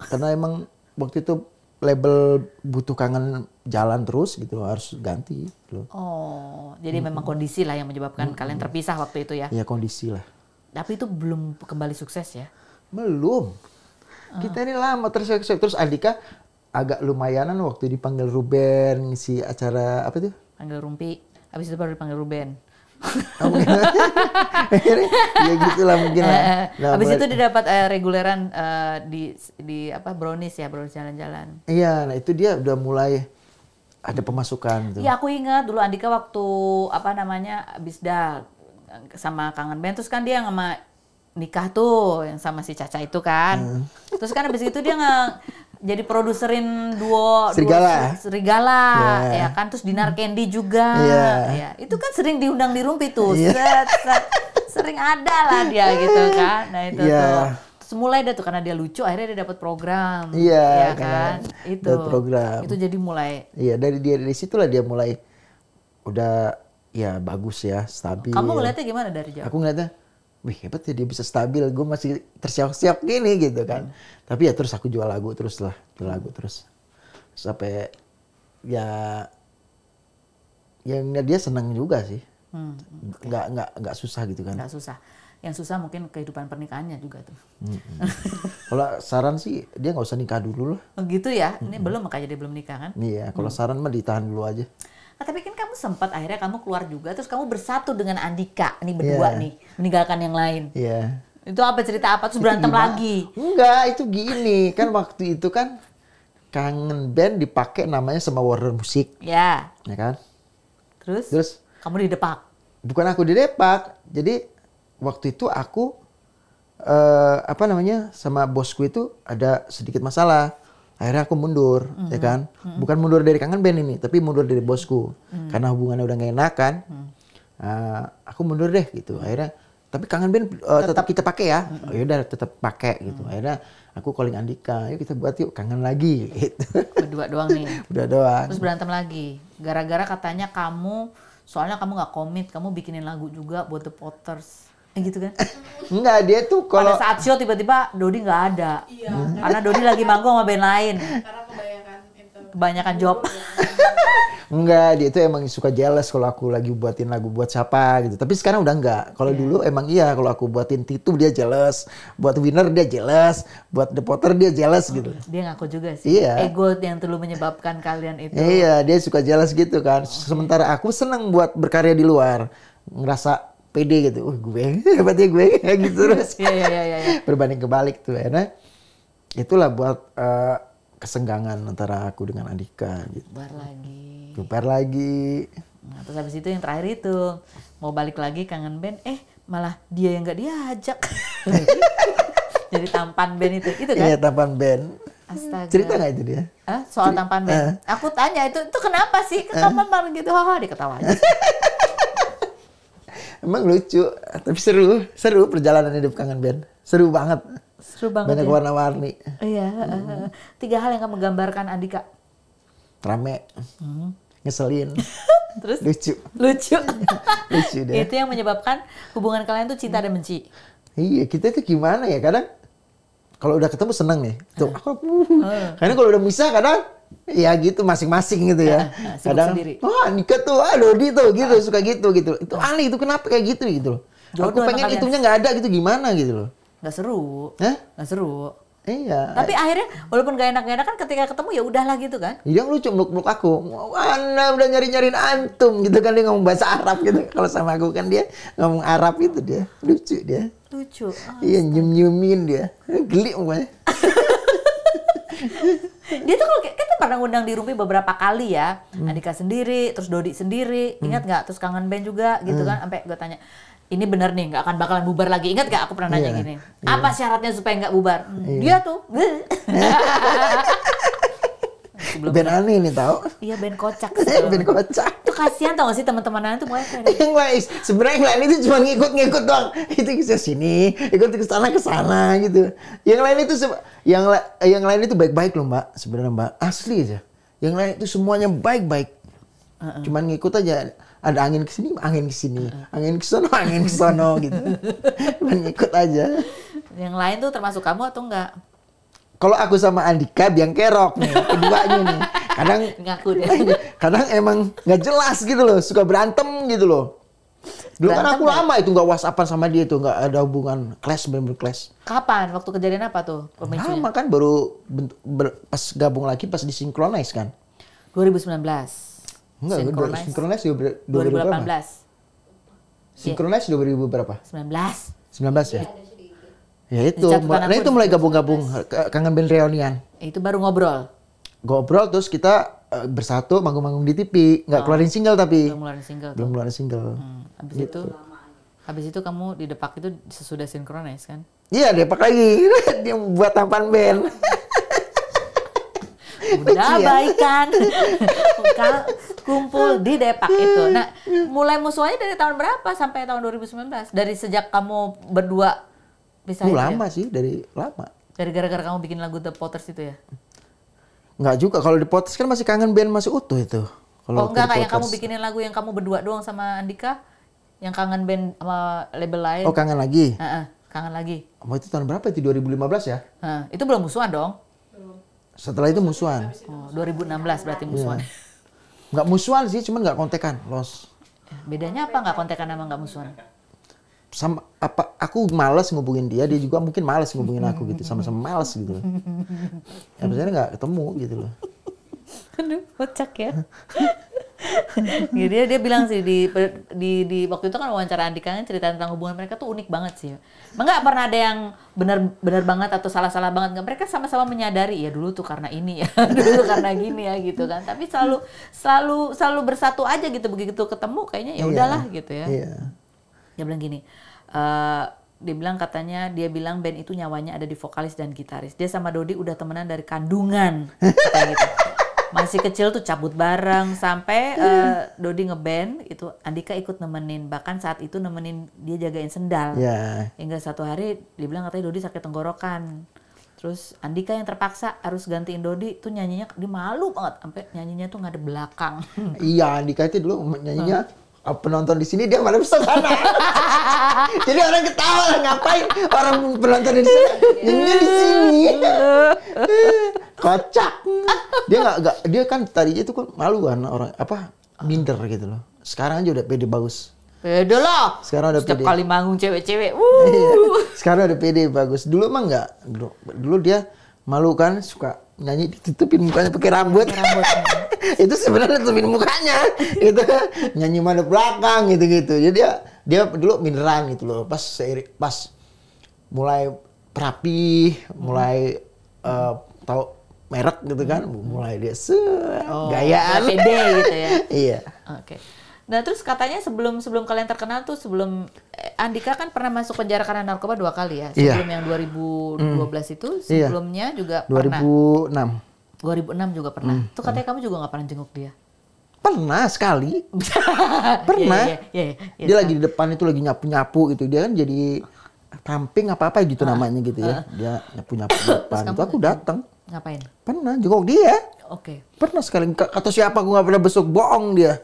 Karena emang waktu itu label butuh kangen jalan terus gitu harus ganti gitu. Oh, jadi hmm. memang kondisi lah yang menyebabkan hmm. kalian terpisah waktu itu ya. Iya, kondisi lah. Tapi itu belum kembali sukses ya? Belum. Ah. Kita ini lama terus Terus Andika agak lumayanan waktu dipanggil Ruben si acara apa tuh? Panggil Rumpi. Habis itu baru dipanggil Ruben. oh, iya. ya gitu lah mungkin lah. Eh, eh, eh. nah, abis itu didapat uh, reguleran uh, di di apa brownies ya brownies jalan-jalan. Iya, nah itu dia udah mulai ada pemasukan tuh. Gitu. Iya aku ingat dulu Andika waktu apa namanya abis dah sama kangen band terus kan dia sama nikah tuh yang sama si Caca itu kan. Hmm. Terus kan habis itu dia nge jadi produserin duo serigala duo, serigala yeah. ya kan terus dinar candy juga yeah. ya itu kan sering diundang di rumpi tuh yeah. set, set, sering ada lah dia gitu kan nah itu yeah. tuh Terus deh tuh karena dia lucu akhirnya dia dapat program iya yeah, ya kan itu program itu jadi mulai iya dari dia dari situlah dia mulai udah ya bagus ya stabil kamu ngeliatnya gimana dari jauh aku ngeliatnya wih hebat ya dia bisa stabil gue masih tersiap-siap gini gitu kan hmm. tapi ya terus aku jual lagu terus lah jual lagu terus sampai ya yang dia seneng juga sih hmm, okay. nggak nggak susah gitu kan nggak susah yang susah mungkin kehidupan pernikahannya juga tuh hmm. hmm. kalau saran sih dia nggak usah nikah dulu lah oh, gitu ya hmm. ini belum makanya dia belum nikah kan iya kalau hmm. saran mah ditahan dulu aja Nah, tapi kan kamu sempat akhirnya kamu keluar juga terus kamu bersatu dengan Andika nih berdua yeah. nih meninggalkan yang lain. Iya. Yeah. Itu apa cerita apa terus berantem lagi? Enggak, itu gini kan waktu itu kan kangen band dipakai namanya sama Warner Musik. Iya. Yeah. Ya kan? Terus? Terus kamu didepak. Bukan aku di depak, Jadi waktu itu aku uh, apa namanya sama bosku itu ada sedikit masalah akhirnya aku mundur mm-hmm. ya kan mm-hmm. bukan mundur dari kangen band ini tapi mundur dari bosku mm-hmm. karena hubungannya udah gak enak kan mm-hmm. uh, ah, aku mundur deh gitu mm. akhirnya tapi kangen band uh, eh, tetap, tetap kita pakai ya mm-hmm. oh, yaudah tetap pakai gitu mm-hmm. akhirnya aku calling Andika yuk kita buat yuk kangen lagi gitu berdua doang nih berdua doang terus berantem lagi gara-gara katanya kamu soalnya kamu gak komit kamu bikinin lagu juga buat The Potters gitu kan? Enggak, dia tuh kalau pada saat show tiba-tiba Dodi nggak ada. Iya. Hmm. Karena Dodi lagi manggung sama band lain. Karena kebanyakan itu. Kebanyakan job. enggak, dia tuh emang suka jealous kalau aku lagi buatin lagu buat siapa gitu. Tapi sekarang udah enggak. Kalau yeah. dulu emang iya kalau aku buatin Titu dia jealous, buat Winner dia jealous, buat The Potter dia jealous oh, gitu. Dia ngaku juga sih. Iya. Ego yang terlalu menyebabkan kalian itu. Iya, dia suka jealous gitu kan. Sementara aku seneng buat berkarya di luar ngerasa pede gitu, uh gue ya gue gitu terus. Iya, iya iya iya. Berbanding kebalik tuh, karena ya. itulah buat uh, kesenggangan antara aku dengan Andika. Gitu. Bubar lagi. Bubar lagi. Nah, terus habis itu yang terakhir itu mau balik lagi kangen Ben, eh malah dia yang nggak diajak. Jadi tampan Ben itu, itu kan? Iya tampan Ben. Astaga. Cerita nggak itu dia? Hah? Soal Cerita. tampan Ben. Uh. Aku tanya itu, itu kenapa sih? Kenapa uh. Eh. gitu? hahaha diketawa aja emang lucu tapi seru seru perjalanan hidup kangen Ben, seru banget seru banget banyak ya. warna-warni iya hmm. tiga hal yang kamu gambarkan Andika rame hmm. ngeselin terus lucu lucu lucu deh itu yang menyebabkan hubungan kalian tuh cinta dan benci iya kita tuh gimana ya kadang kalau udah ketemu seneng nih tuh aku uh. karena kalau udah bisa kadang ya gitu masing-masing gitu ya. Kadang sendiri. wah nikah tuh, ah Dodi tuh gitu ah. suka gitu gitu. Itu aneh itu kenapa kayak gitu gitu loh. Jodoh Aku pengen itunya nggak ada gitu gimana gitu loh. Nggak seru. Hah? Nggak seru. Iya. Tapi akhirnya walaupun gak enak-enak kan ketika ketemu ya udahlah gitu kan. iya lucu meluk-meluk aku. Mana udah nyari-nyariin antum gitu kan dia ngomong bahasa Arab gitu. Kalau sama aku kan dia ngomong Arab gitu dia. Lucu dia. Lucu. Ah, iya nyium-nyiumin dia. Geli pokoknya. dia tuh kalau kita pernah undang di Rumpi beberapa kali ya hmm. Andika sendiri terus Dodi sendiri hmm. ingat nggak terus kangen Ben juga gitu hmm. kan sampai gue tanya ini bener nih nggak akan bakalan bubar lagi ingat gak aku pernah nanya yeah. gini iya. apa yeah. syaratnya supaya nggak bubar yeah. dia tuh sebelum Ben aneh nih tau iya Ben kocak Ben kocak itu kasihan tau gak sih teman-teman aneh tuh mulai yang lain sebenarnya yang lain itu cuma ngikut-ngikut doang itu ke sini ikut ke sana ke sana gitu yang lain itu yang la yang lain itu baik-baik loh mbak sebenarnya mbak asli aja yang lain itu semuanya baik-baik uh -uh. cuman ngikut aja ada angin ke sini, angin ke sini, angin ke sana, angin ke sana gitu. Cuman aja. Yang lain tuh termasuk kamu atau enggak? kalau aku sama Andika biang kerok nih keduanya nih kadang ngaku deh kadang emang nggak jelas gitu loh suka berantem gitu loh dulu kan aku lama itu nggak whatsappan sama dia itu nggak ada hubungan kelas member kelas. kapan waktu kejadian apa tuh pemicunya lama kan baru pas gabung lagi pas disinkronize kan 2019 enggak sinkronize, sinkronize 2018 berapa? sinkronize 2000 berapa 19 19 ya iya. Ya itu, nah itu mulai gabung-gabung kangen band reunian. Itu baru ngobrol. Ngobrol terus kita eh, bersatu manggung-manggung di TV, nggak oh. keluarin single tapi. Belum keluarin single. Belum keluarin single. Hmm. Habis gitu. itu habis itu kamu di depak itu sesudah sinkronis kan? Iya, depak lagi. Dia buat tampan band. Udah iya. baik baikan. kumpul di Depak itu. Nah, mulai musuhnya dari tahun berapa sampai tahun 2019? Dari sejak kamu berdua bisa uh, lama ya? sih, dari lama. Dari gara-gara kamu bikin lagu The Potters itu ya? Enggak juga, kalau The Potters kan masih kangen band masih utuh itu. Kalau oh enggak, kayak kamu bikinin lagu yang kamu berdua doang sama Andika? Yang kangen band sama label lain. Oh kangen lagi? Uh -uh, kangen lagi. Oh, itu tahun berapa itu? 2015 ya? Uh, itu belum musuhan dong? Setelah itu musuhan. Oh, 2016 berarti iya. musuhan. Yeah. musuhan sih, cuman nggak kontekan, los. Bedanya apa nggak kontekan sama nggak musuhan? sama apa aku malas ngubungin dia dia juga mungkin malas ngubungin aku gitu sama-sama malas gitu loh ya misalnya nggak ketemu gitu loh aduh kocak ya. ya dia dia bilang sih di di, di waktu itu kan wawancara Andika kan cerita tentang hubungan mereka tuh unik banget sih nggak pernah ada yang benar-benar banget atau salah-salah banget nggak mereka sama-sama menyadari ya dulu tuh karena ini ya dulu karena gini ya gitu kan tapi selalu selalu selalu bersatu aja gitu begitu ketemu kayaknya ya iya, udahlah iya, gitu ya iya dia bilang gini uh, dia bilang katanya dia bilang band itu nyawanya ada di vokalis dan gitaris dia sama Dodi udah temenan dari kandungan gitu masih kecil tuh cabut bareng sampai uh, Dodi ngeband itu Andika ikut nemenin bahkan saat itu nemenin dia jagain sendal yeah. hingga satu hari dia bilang katanya Dodi sakit tenggorokan terus Andika yang terpaksa harus gantiin Dodi tuh nyanyinya dia malu banget sampai nyanyinya tuh nggak ada belakang iya Andika itu dulu nyanyinya Ah, penonton di sini dia malah malam sana. Jadi orang ketawa lah ngapain orang penonton di sini nyanyi di sini. Kocak. Dia nggak nggak dia kan tadinya itu kan malu kan orang apa minder gitu loh. Sekarang aja udah pede bagus. Pede loh Sekarang udah Setiap pede. kali manggung cewek-cewek. Sekarang udah pede bagus. Dulu emang nggak. dulu dia malu kan suka nyanyi ditutupin mukanya pakai rambut, rambut. Ya. itu sebenarnya tutupin mukanya gitu kan. nyanyi mana belakang gitu gitu jadi dia dia dulu mineran gitu loh pas pas mulai perapi hmm. mulai uh, eh, tahu merek gitu kan hmm. mulai dia se oh, gayaan pede gitu ya iya oke okay. Nah terus katanya sebelum sebelum kalian terkenal tuh sebelum eh, Andika kan pernah masuk penjara karena narkoba dua kali ya. Iya. Sebelum iya. yang 2012 mm. itu iya. sebelumnya iya. juga 2006. pernah. 2006. 2006 juga pernah. Mm. Tuh katanya mm. kamu juga nggak pernah jenguk dia. Pernah sekali. pernah. Iya, iya, iya, yeah, dia lagi di depan itu lagi nyapu-nyapu gitu. Dia kan jadi ramping apa-apa gitu ah. namanya gitu ya. Ah. Dia nyapu-nyapu di depan. Itu aku datang. Ngapain? Pernah jenguk dia. Oke. Okay. Pernah sekali. Kata siapa aku nggak pernah besok bohong dia.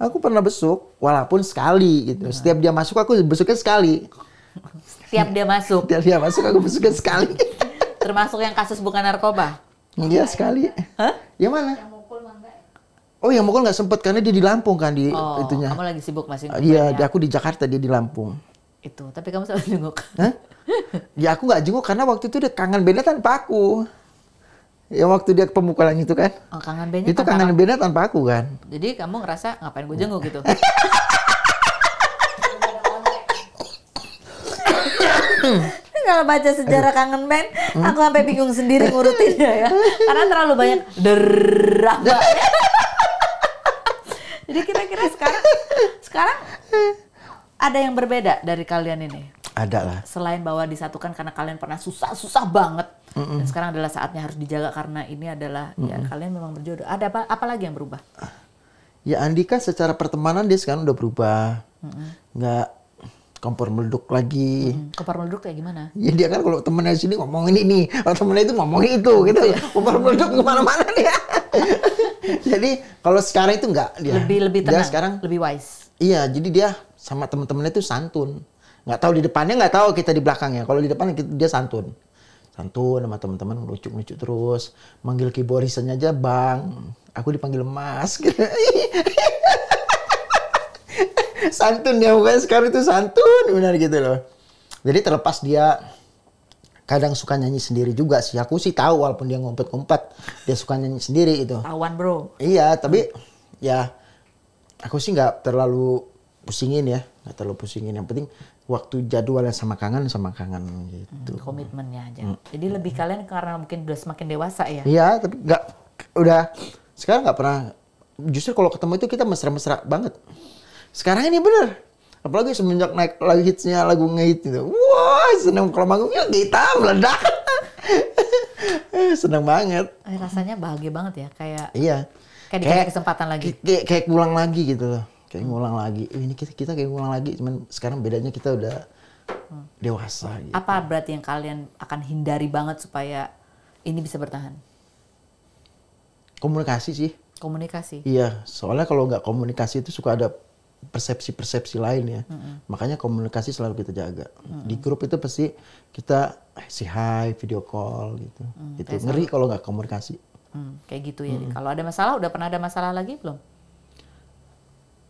Aku pernah besuk, walaupun sekali gitu. Nah. Setiap dia masuk aku besuknya sekali. Setiap dia masuk. Setiap dia masuk aku besuknya sekali. Termasuk yang kasus bukan narkoba? Iya sekali. Hah? Yang mana? Yang mukul Oh yang mukul nggak sempet karena dia di Lampung kan di oh, itunya. Kamu lagi sibuk masih? Ah, iya, aku di Jakarta dia di Lampung. Itu, tapi kamu selalu jenguk. Hah? Ya aku nggak jenguk karena waktu itu udah kangen beda tanpa aku. Ya waktu dia pemukulan itu kan. Oh, kangen Itu kangen Benya tanpa aku kan. Jadi kamu ngerasa ngapain gue jenguk gitu? kalau baca sejarah kangen band, hmm? aku sampai bingung sendiri ngurutinnya ya. Karena terlalu banyak deraba. Jadi kira-kira sekarang sekarang ada yang berbeda dari kalian ini? Ada lah. Selain bahwa disatukan karena kalian pernah susah-susah banget Mm-mm. Dan sekarang adalah saatnya harus dijaga karena ini adalah ya, Mm-mm. ya kalian memang berjodoh. Ada apa apa lagi yang berubah? Ya Andika secara pertemanan dia sekarang udah berubah. mm Nggak kompor meleduk lagi. Hmm, kompor meleduk kayak gimana? Ya dia kan kalau temennya sini ngomongin ini, kalau temennya itu ngomongin itu, iya. gitu ya. Kompor meleduk kemana-mana dia. jadi kalau sekarang itu enggak dia. Lebih lebih tenang. Dia sekarang lebih wise. Iya, jadi dia sama temen-temennya itu santun. Nggak tahu di depannya nggak tahu kita di belakangnya. Kalau di depannya dia santun santun sama teman-teman lucu-lucu terus manggil keyboardisannya aja bang aku dipanggil mas santun ya bukan sekarang itu santun benar gitu loh jadi terlepas dia kadang suka nyanyi sendiri juga sih aku sih tahu walaupun dia ngumpet-ngumpet dia suka nyanyi sendiri itu tawan bro iya tapi ya aku sih nggak terlalu pusingin ya nggak terlalu pusingin yang penting waktu jadwalnya sama kangen sama kangen gitu. Hmm, komitmennya aja. Hmm. Jadi lebih kalian karena mungkin udah semakin dewasa ya. Iya, tapi nggak udah sekarang nggak pernah. Justru kalau ketemu itu kita mesra-mesra banget. Sekarang ini bener. Apalagi semenjak naik lagi hitsnya lagu ngehit itu. Wah, seneng kalau manggung ya kita meledak. seneng banget. Eh, rasanya bahagia banget ya kayak. Iya. Kayak, kayak kesempatan lagi. Kayak, kayak pulang lagi gitu loh kayak hmm. ngulang lagi ini kita kita kayak ngulang lagi cuman sekarang bedanya kita udah hmm. dewasa gitu. apa berarti yang kalian akan hindari banget supaya ini bisa bertahan komunikasi sih komunikasi iya soalnya kalau nggak komunikasi itu suka ada persepsi-persepsi lain ya. Mm -hmm. Makanya komunikasi selalu kita jaga. Mm -hmm. Di grup itu pasti kita eh, si hi, video call gitu. Mm, itu ngeri kalau nggak komunikasi. Mm, kayak gitu ya. Mm Kalau ada masalah udah pernah ada masalah lagi belum?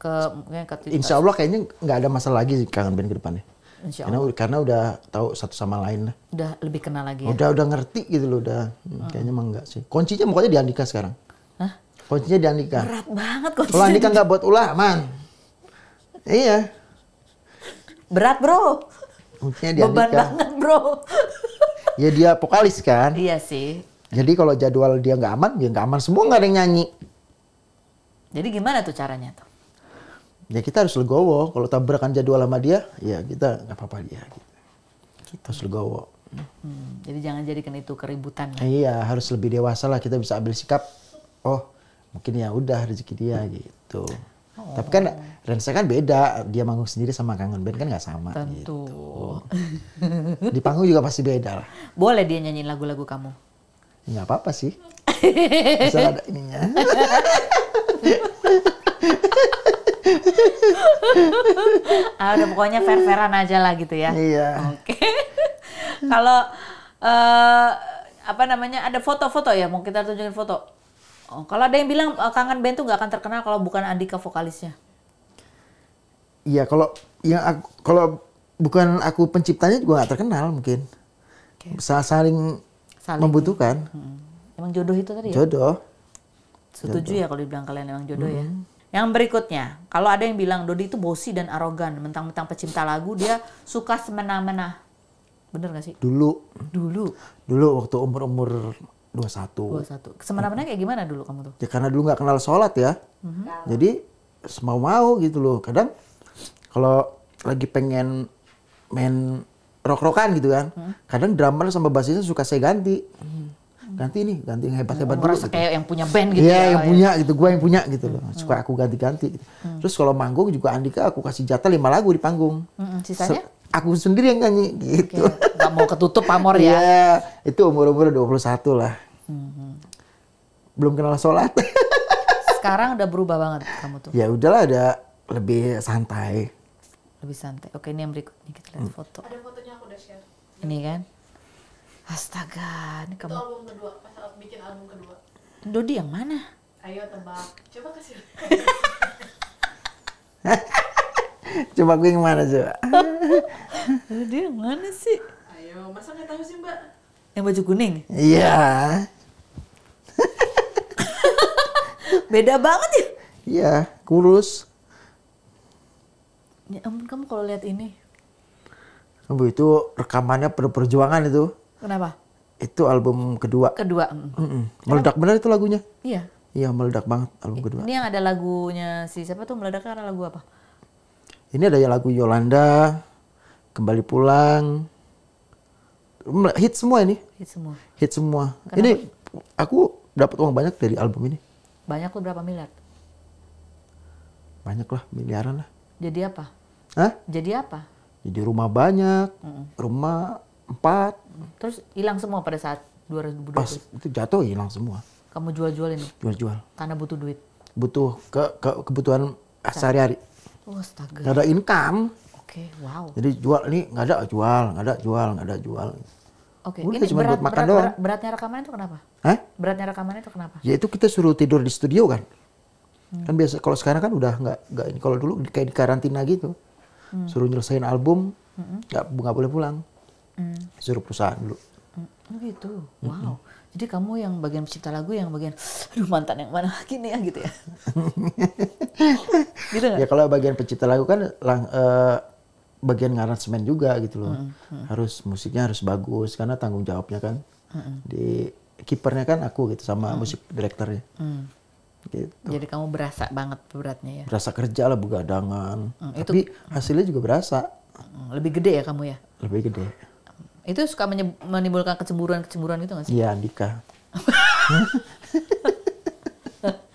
ke mungkin ke Insya Allah kayaknya nggak ada masalah lagi sih kangen band ke depannya. Insya Allah. Karena, karena udah tahu satu sama lain lah. Udah lebih kenal lagi. Ya? Udah udah ngerti gitu loh udah. Hmm. Oh. Kayaknya emang nggak sih. Kuncinya pokoknya di Andika sekarang. Hah? Kuncinya di Andika. Berat banget kuncinya. Kalau Andika nggak buat ulah, man. iya. Berat bro. Kuncinya di Beban banget bro. ya dia vokalis kan. Iya sih. Jadi kalau jadwal dia nggak aman, dia ya nggak aman semua nggak ada yang nyanyi. Jadi gimana tuh caranya tuh? ya kita harus legowo. Kalau tabrakan jadwal lama dia, ya kita nggak apa-apa dia. Gitu. Kita Harus legowo. Hmm, jadi jangan jadikan itu keributan. Ya? Iya, harus lebih dewasa lah kita bisa ambil sikap. Oh, mungkin ya udah rezeki dia gitu. Oh. Tapi kan Rensa kan beda, dia manggung sendiri sama Kangen Band kan nggak sama. Tentu. Gitu. Di panggung juga pasti beda lah. Boleh dia nyanyiin lagu-lagu kamu? Nggak apa-apa sih. Asal ada ininya. ah, udah pokoknya fair-fairan aja lah gitu ya. Iya. Oke. Okay. Kalau uh, apa namanya ada foto-foto ya, mau kita tunjukin foto. Oh, kalau ada yang bilang eh, kangen band tuh nggak akan terkenal kalau bukan Andika vokalisnya. Iya, kalau ya aku, kalau bukan aku penciptanya juga gak terkenal mungkin. Okay. Saling, Saling membutuhkan. Hmm. Emang jodoh itu tadi ya? Jodoh. Setuju jodoh. ya kalau dibilang kalian emang jodoh ya? hmm. ya. Yang berikutnya, kalau ada yang bilang Dodi itu bosi dan arogan, mentang-mentang pecinta lagu dia suka semena-mena. Bener gak sih? Dulu. Dulu. Dulu waktu umur-umur 21. 21. Semena-mena kayak gimana dulu kamu tuh? Ya karena dulu gak kenal sholat ya. Mm-hmm. Jadi semau-mau gitu loh. Kadang kalau lagi pengen main rok-rokan gitu kan, hmm? kadang drummer sama bassisnya suka saya ganti. Hmm ganti nih ganti yang hebat hebat oh, dulu gitu. kayak yang punya band gitu iya, ya yang ya. punya gitu gue yang punya gitu loh hmm. suka aku ganti ganti gitu. hmm. terus kalau manggung juga Andika aku kasih jatah lima lagu di panggung hmm, hmm. sisanya Se aku sendiri yang nyanyi gitu okay. Gak mau ketutup pamor ya yeah, itu umur umur 21 lah hmm, hmm. belum kenal sholat sekarang udah berubah banget kamu tuh ya udahlah ada lebih santai lebih santai oke ini yang berikut nih kita lihat hmm. foto ada fotonya aku udah share ini kan Astaga, ini kamu. Itu album kedua, pas bikin album kedua. Dodi yang mana? Ayo tebak. Coba kasih. coba gue yang mana coba? Dodi yang mana sih? Ayo, masa nggak tahu sih Mbak? Yang baju kuning? Iya. Beda banget ya? Iya, kurus. Ya ampun, kamu kalau lihat ini. Kamu itu rekamannya perjuangan itu. Kenapa? Itu album kedua. Kedua. Mm -mm. Meledak benar itu lagunya? Iya. Iya meledak banget album kedua. Ini yang ada lagunya si siapa tuh meledak karena lagu apa? Ini ada ya lagu Yolanda, kembali pulang. Hit semua ini. Hit semua. Hit semua. Kenapa? Ini aku dapat uang banyak dari album ini. Banyak tuh berapa miliar? Banyak lah, miliaran lah. Jadi apa? Hah? Jadi apa? Jadi rumah banyak, mm -mm. rumah empat, Terus hilang semua pada saat 2020? Pas itu jatuh hilang semua. Kamu jual jual ini Jual-jual. Karena butuh duit? Butuh ke, ke kebutuhan sehari-hari. Oh, ada income. Oke, okay, wow. Jadi jual ini nggak ada jual, nggak ada jual, nggak ada jual. Oke, okay. ini cuma berat, buat makan berat, doang. beratnya rekaman itu kenapa? Hah? Beratnya rekaman itu kenapa? Ya itu kita suruh tidur di studio kan. Hmm. Kan biasa kalau sekarang kan udah nggak nggak ini kalau dulu kayak di karantina gitu. Hmm. Suruh nyelesain album, hmm. nggak hmm. nggak boleh pulang mm. suruh perusahaan dulu mm. Oh, gitu wow mm -hmm. jadi kamu yang bagian pencipta lagu yang bagian aduh mantan yang mana gini ya gitu ya gitu gak? ya kalau bagian pencipta lagu kan lang, uh, bagian ngaransemen juga gitu loh mm -hmm. harus musiknya harus bagus karena tanggung jawabnya kan mm -hmm. di kipernya kan aku gitu sama mm -hmm. musik direkturnya mm -hmm. Gitu. Jadi kamu berasa banget beratnya ya? Berasa kerja lah begadangan. Hmm, Tapi hasilnya juga berasa. Mm, lebih gede ya kamu ya? Lebih gede. Itu suka menimbulkan kecemburuan-kecemburuan gitu nggak sih? Iya, Andika.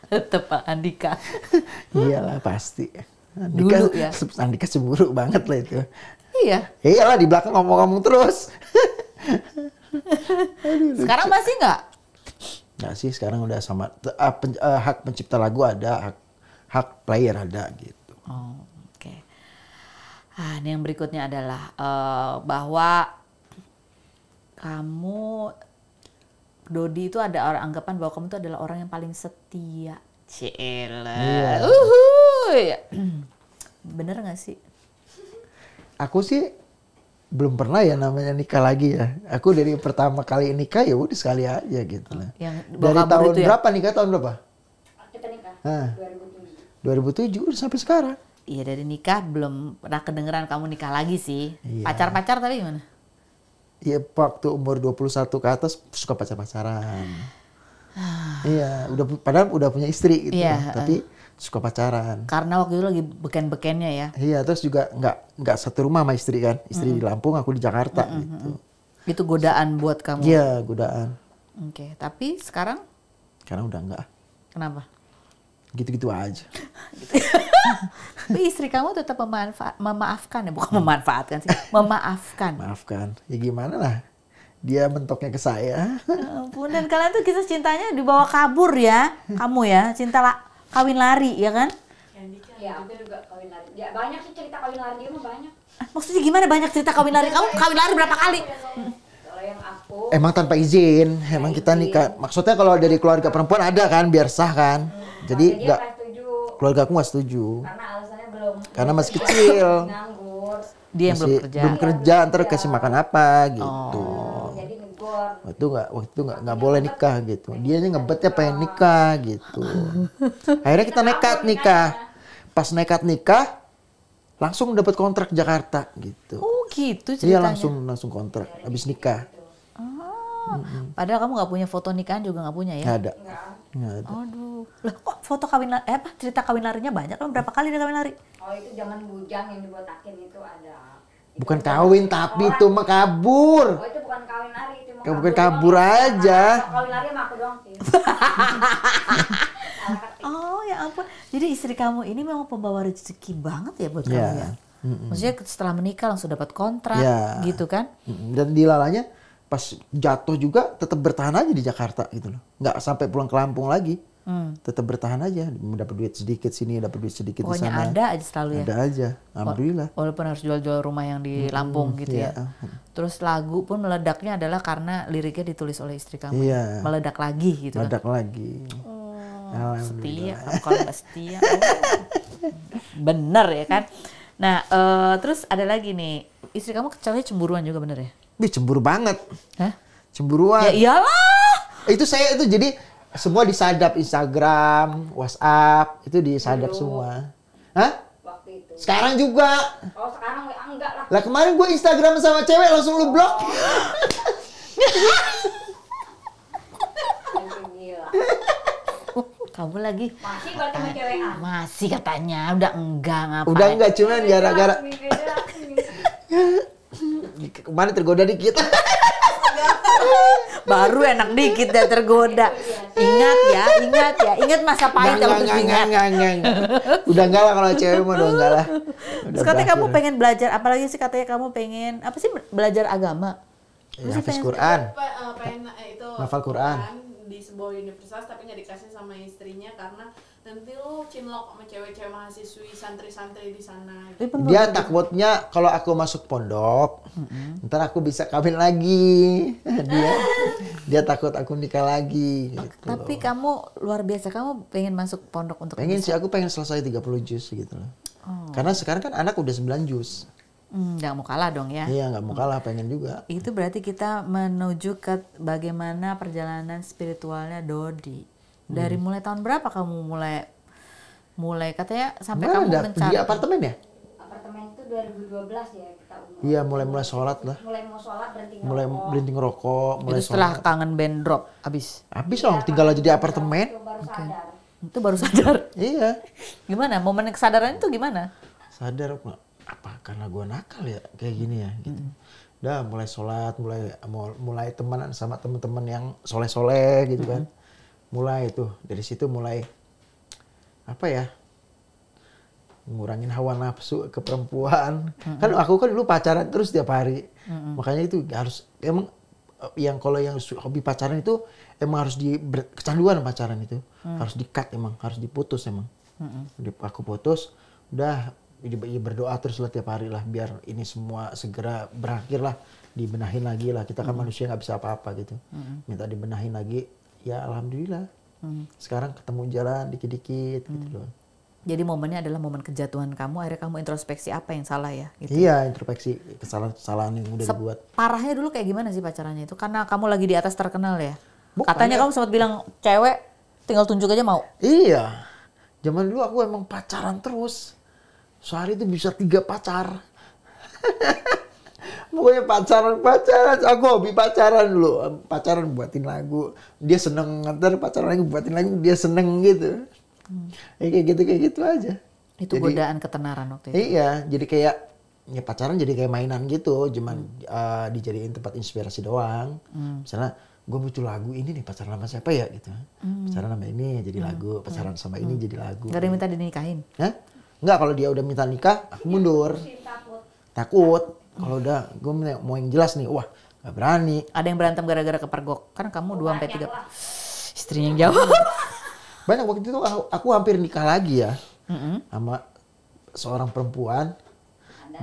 Tepat Andika. Iyalah pasti. Andika, Dulu ya. Andika cemburu banget lah itu. Iya. Iyalah di belakang ngomong-ngomong terus. Aduh, sekarang masih nggak? Nggak sih, sekarang udah sama uh, pen, uh, hak pencipta lagu ada, hak hak player ada gitu. Oh, oke. Okay. Ah, ini yang berikutnya adalah uh, bahwa kamu Dodi itu ada orang anggapan bahwa kamu itu adalah orang yang paling setia. Cila. Yeah. Iya. Bener gak sih? Aku sih belum pernah ya namanya nikah lagi ya. Aku dari pertama kali nikah ya udah sekali aja gitu lah. dari tahun ya? berapa nikah tahun berapa? Kita nikah. 2007. 2007 udah sampai sekarang. Iya dari nikah belum pernah kedengeran kamu nikah lagi sih. Iya. Pacar-pacar yeah. tapi gimana? Iya, waktu umur 21 ke atas suka pacar-pacaran. iya, udah padahal udah punya istri gitu, yeah, tapi eh. suka pacaran. Karena waktu itu lagi beken-bekennya ya. Iya, terus juga nggak nggak satu rumah sama istri kan, istri mm di Lampung, aku di Jakarta mm -hmm. gitu. Itu godaan buat kamu. Iya, godaan. Oke, okay. tapi sekarang? Karena udah enggak. Kenapa? gitu-gitu aja. Tapi istri kamu tetap memanfaat, memaafkan ya, bukan memanfaatkan sih, memaafkan. Maafkan, ya gimana lah. Dia mentoknya ke saya. Ya ampun, dan kalian tuh kisah cintanya dibawa kabur ya, kamu ya, cinta la kawin lari ya kan? Ya, aku juga kawin lari. Ya, banyak sih cerita kawin lari dia mah banyak. Maksudnya gimana banyak cerita kawin lari? Kamu kawin lari berapa kali? Emang tanpa izin, emang kita nikah. Maksudnya kalau dari keluarga perempuan ada kan, biar sah kan. Jadi nggak keluarga aku nggak setuju. Karena alasannya belum. Karena masih kecil. Dia yang masih, belum kerja. Belum kerja, ntar iya. kasih makan apa gitu. Oh. Waktu nggak, waktu itu nggak nggak boleh nikah gitu. Dia aja ngebetnya pengen nikah gitu. Akhirnya kita nekat nikah. Pas nekat nikah, langsung dapat kontrak Jakarta gitu. Oh gitu iya, ceritanya. Dia langsung langsung kontrak habis nikah. Hmm. Padahal kamu nggak punya foto nikahan juga nggak punya ya? Nggak ada. Nggak ada. Aduh. Lah kok foto kawin lari, eh apa, cerita kawin larinya banyak? Kamu berapa kali dia kawin lari? Oh itu jangan bujang yang dibotakin itu ada. Itu bukan kawin tapi itu mah kabur. Oh itu bukan kawin lari itu mah kabur. Bukan kabur aja. kawin lari mah aku doang sih. oh ya ampun. Jadi istri kamu ini memang pembawa rezeki banget ya buat yeah. kamu ya? Mm -mm. Maksudnya setelah menikah langsung dapat kontrak yeah. gitu kan? Dan dilalanya pas jatuh juga tetap bertahan aja di Jakarta gitu loh. Nggak sampai pulang ke Lampung lagi. Hmm. Tetap bertahan aja, dapat duit sedikit sini, dapat duit sedikit Pokoknya di sana. ada aja selalu ya. Ada aja, alhamdulillah. Walaupun harus jual-jual rumah yang di hmm, Lampung gitu iya. ya. Terus lagu pun meledaknya adalah karena liriknya ditulis oleh istri kamu. Iya. Meledak lagi gitu. Kan. Meledak kan? lagi. Oh, setia, kalau nggak setia. Oh. Bener ya kan. Nah, uh, terus ada lagi nih, istri kamu kecuali cemburuan juga bener ya? Bih cemburu banget. Hah? Cemburuan. Ya iyalah. Itu saya itu jadi semua disadap Instagram, WhatsApp, itu disadap Aduh. semua. Hah? Sekarang juga. Oh, sekarang enggak lah. Lah kemarin gue Instagram sama cewek langsung lu blok. Oh. Kamu lagi masih berarti sama cewek A? Ah? Masih katanya, udah enggak ngapain. Udah enggak cuman gara-gara kemarin tergoda dikit. Baru enak dikit dan tergoda. Ingat ya, ingat ya, ingat masa pahit yang waktu ingat. Udah enggak lah kalau cewek mah udah enggak lah. Udah Terus katanya kamu pengen belajar, apalagi sih katanya kamu pengen, apa sih belajar agama? Ya, Quran. Eh, pengen, eh, itu. Hafal Quran. Di sebuah universitas tapi nggak dikasih sama istrinya karena nanti lo cinlok sama cewek-cewek mahasiswi santri-santri di sana. Gitu. Dia takutnya kalau aku masuk pondok, mm-hmm. ntar aku bisa kawin lagi. dia dia takut aku nikah lagi. Gitu. Tapi kamu luar biasa, kamu pengen masuk pondok untuk Pengen sih, aku pengen selesai 30 juz gitu loh. Oh. Karena sekarang kan anak udah 9 juz hmm, Nggak mau kalah dong ya. Iya, nggak mau hmm. kalah, pengen juga. Itu berarti kita menuju ke bagaimana perjalanan spiritualnya Dodi. Dari hmm. mulai tahun berapa kamu mulai mulai katanya sampai Mana kamu ada, mencari di apartemen ya? Apartemen itu 2012 ya kita umur. Iya, mulai mulai sholat lah. Mulai mau sholat berhenti rokok. Mulai berhenti rokok, mulai itu setelah sholat. kangen band drop habis. Habis dong, iya, tinggal aja di apartemen. Itu baru okay. sadar. Itu baru sadar. iya. Gimana momen kesadaran itu gimana? Sadar apa karena gua nakal ya kayak gini ya gitu. Mm -hmm. Dah mulai sholat, mulai mulai temenan sama teman-teman yang soleh-soleh gitu mm kan mulai tuh dari situ mulai apa ya ngurangin hawa nafsu ke perempuan mm-hmm. kan aku kan dulu pacaran terus tiap hari mm-hmm. makanya itu harus emang eh, yang kalau yang hobi pacaran itu emang harus di kecanduan pacaran itu mm-hmm. harus dikat emang harus diputus emang mm-hmm. aku putus udah ya berdoa terus lah tiap hari lah biar ini semua segera berakhir lah dibenahin lagi lah kita kan mm-hmm. manusia nggak bisa apa-apa gitu mm-hmm. minta dibenahin lagi ya alhamdulillah hmm. sekarang ketemu jalan dikit-dikit gitu hmm. gitu loh jadi momennya adalah momen kejatuhan kamu, akhirnya kamu introspeksi apa yang salah ya? Gitu. Iya, introspeksi kesalahan-kesalahan yang udah Sep dibuat. Parahnya dulu kayak gimana sih pacarannya itu? Karena kamu lagi di atas terkenal ya? Bukan, Katanya ya. kamu sempat bilang cewek tinggal tunjuk aja mau. Iya, zaman dulu aku emang pacaran terus. Sehari itu bisa tiga pacar. pokoknya pacaran pacaran aku hobi pacaran dulu pacaran buatin lagu dia seneng ngantar pacaran lagi buatin lagu dia seneng gitu hmm. ya, kayak gitu kayak gitu aja itu jadi, godaan ketenaran waktu itu iya jadi kayak ya pacaran jadi kayak mainan gitu cuman uh, dijadiin tempat inspirasi doang hmm. misalnya gue butuh lagu ini nih pacaran sama siapa ya gitu hmm. pacaran sama ini jadi hmm. lagu pacaran hmm. sama ini hmm. jadi lagu gak ada yang minta dinikahin Hah? Enggak, kalau dia udah minta nikah aku mundur takut takut kalau udah gue mau yang jelas nih, wah gak berani. Ada yang berantem gara-gara kepergok. Kan kamu dua sampai tiga. Istrinya yang jauh. Banyak waktu itu aku hampir nikah lagi ya. Mm-hmm. Sama seorang perempuan.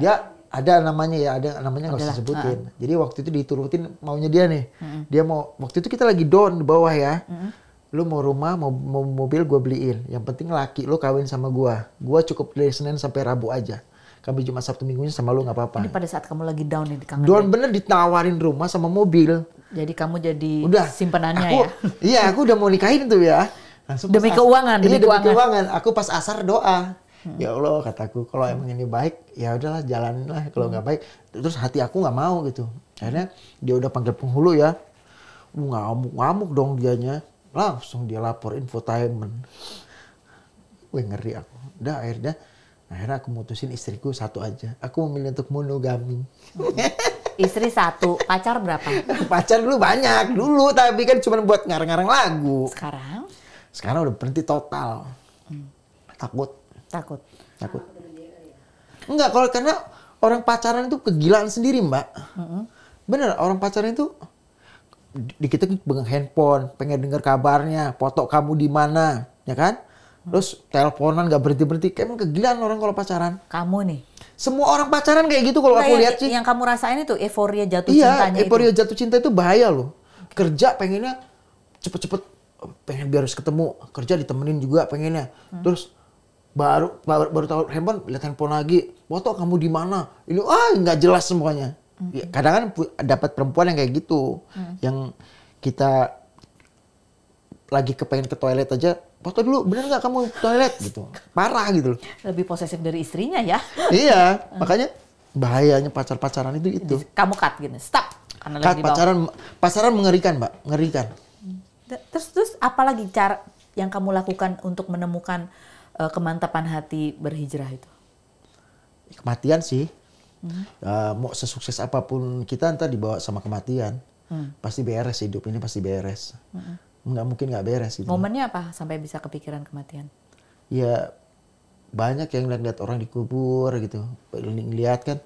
Dia ada namanya ya, ada namanya nggak usah sebutin. Uh. Jadi waktu itu diturutin maunya dia nih. Mm-hmm. Dia mau waktu itu kita lagi down di bawah ya. Mm-hmm lu mau rumah mau, mau mobil gue beliin yang penting laki lu kawin sama gue gue cukup dari senin sampai rabu aja kami cuma Sabtu Minggunya sama lu nggak apa-apa. Ini pada saat kamu lagi down nih kamar. Down ya? bener ditawarin rumah sama mobil. Jadi kamu jadi udah, simpenannya aku, ya? Iya, aku udah mau nikahin tuh ya. Langsung demi keuangan, demi, iya, demi keuangan. keuangan. Aku pas asar doa. Hmm. Ya Allah kataku kalau emang ini baik ya udahlah jalanin lah kalau nggak hmm. baik terus hati aku nggak mau gitu akhirnya dia udah panggil penghulu ya ngamuk ngamuk dong dianya langsung dia lapor infotainment. Wih ngeri aku. Udah akhirnya Akhirnya aku mutusin istriku satu aja. Aku memilih untuk monogami. Istri satu, pacar berapa? pacar dulu banyak dulu, tapi kan cuma buat ngarang-ngarang lagu. Sekarang? Sekarang udah berhenti total. Hmm. Takut. Takut. Takut. Enggak, kalau karena orang pacaran itu kegilaan sendiri, Mbak. Bener, orang pacaran itu dikit-dikit pegang handphone, pengen dengar kabarnya, foto kamu di mana, ya kan? Terus teleponan gak berhenti berhenti, kayak kegilaan orang kalau pacaran. Kamu nih. Semua orang pacaran kayak gitu kalau nah, aku lihat sih. Yang kamu rasain itu euforia jatuh iya, cintanya. Iya, euforia jatuh cinta itu bahaya loh. Kerja pengennya cepet-cepet, pengen biar harus ketemu. Kerja ditemenin juga pengennya. Terus baru baru, baru tahu handphone, lihat handphone lagi. Foto kamu di mana? Ini ah nggak jelas semuanya. okay. Ya, kadang kan dapat perempuan yang kayak gitu, hmm. yang kita lagi kepengen ke toilet aja foto dulu bener nggak kamu toilet gitu parah gitu loh lebih posesif dari istrinya ya iya makanya bahayanya pacar pacaran itu itu kamu cut gitu stop cut, pacaran pacaran mengerikan mbak mengerikan terus terus apalagi cara yang kamu lakukan untuk menemukan uh, kemantapan hati berhijrah itu kematian sih hmm. uh, mau sesukses apapun kita ntar dibawa sama kematian hmm. pasti beres hidup ini pasti beres hmm nggak mungkin nggak beres gitu. Momennya apa sampai bisa kepikiran kematian? Ya banyak yang lihat-lihat orang dikubur gitu, lihat kan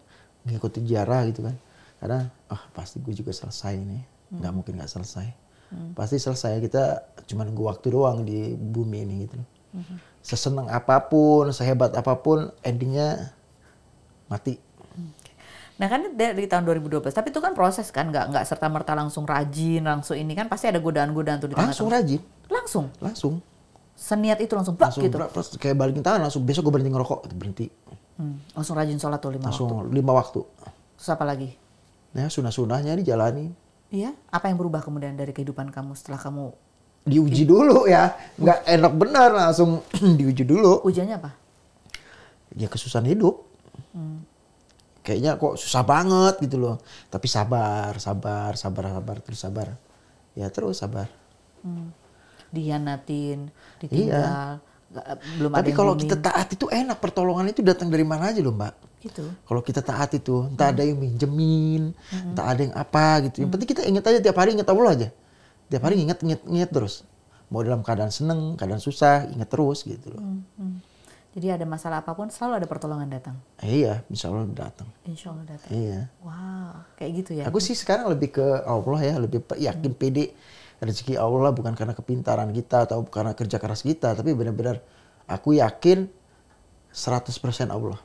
ngikutin jarah gitu kan. Karena ah pasti gue juga selesai nih, hmm. nggak mungkin nggak selesai. Hmm. Pasti selesai kita cuma nunggu waktu doang di bumi ini gitu. Hmm. Sesenang apapun, sehebat apapun, endingnya mati. Nah kan dari tahun 2012, tapi itu kan proses kan, nggak nggak serta merta langsung rajin, langsung ini kan pasti ada godaan-godaan tuh di tengah. Langsung rajin? Langsung. Langsung. Seniat itu langsung, langsung gitu. Terus kayak balikin tangan langsung besok gue berhenti ngerokok, berhenti. Hmm, langsung rajin sholat tuh lima langsung waktu. lima waktu. Terus apa lagi? Ya sunah-sunahnya dijalani. Iya. Apa yang berubah kemudian dari kehidupan kamu setelah kamu diuji dulu ya? Nggak enak benar langsung diuji dulu. Ujiannya apa? Ya kesusahan hidup. Hmm kayaknya kok susah banget gitu loh. Tapi sabar, sabar, sabar, sabar terus sabar. Ya terus sabar. Hmm. Dianatin, iya. ditinggal. Iya. Gak, belum Tapi kalau kita taat itu enak pertolongan itu datang dari mana aja loh mbak. Gitu. Kalau kita taat itu entah ada yang minjemin, hmm. entah ada yang apa gitu. Yang hmm. penting kita ingat aja tiap hari ingat Allah aja. Tiap hari ingat ingat ingat terus. Mau dalam keadaan seneng, keadaan susah, ingat terus gitu loh. Hmm. Hmm. Jadi ada masalah apapun selalu ada pertolongan datang. Iya, insya Allah datang. Insya Allah datang. Iya. Wow, kayak gitu ya. Aku sih sekarang lebih ke Allah ya, lebih yakin hmm. pede rezeki Allah bukan karena kepintaran kita atau karena kerja keras kita, tapi benar-benar aku yakin 100% Allah.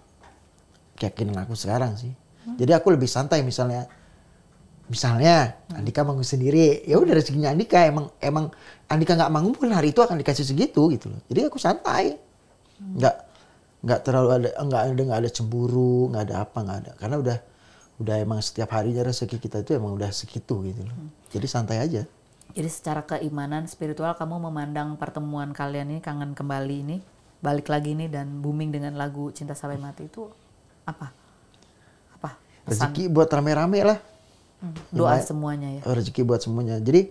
Keyakinan aku sekarang sih. Hmm. Jadi aku lebih santai misalnya misalnya hmm. Andika manggung sendiri ya udah rezekinya Andika emang emang Andika nggak manggung pun hari itu akan dikasih segitu gitu loh jadi aku santai nggak nggak terlalu ada nggak ada nggak ada cemburu nggak ada apa nggak ada karena udah udah emang setiap harinya rezeki kita itu emang udah segitu gitu loh hmm. jadi santai aja jadi secara keimanan spiritual kamu memandang pertemuan kalian ini kangen kembali ini balik lagi ini dan booming dengan lagu cinta sampai mati itu apa apa pesan? rezeki buat rame-rame lah hmm, doa Dimana, semuanya ya oh, rezeki buat semuanya jadi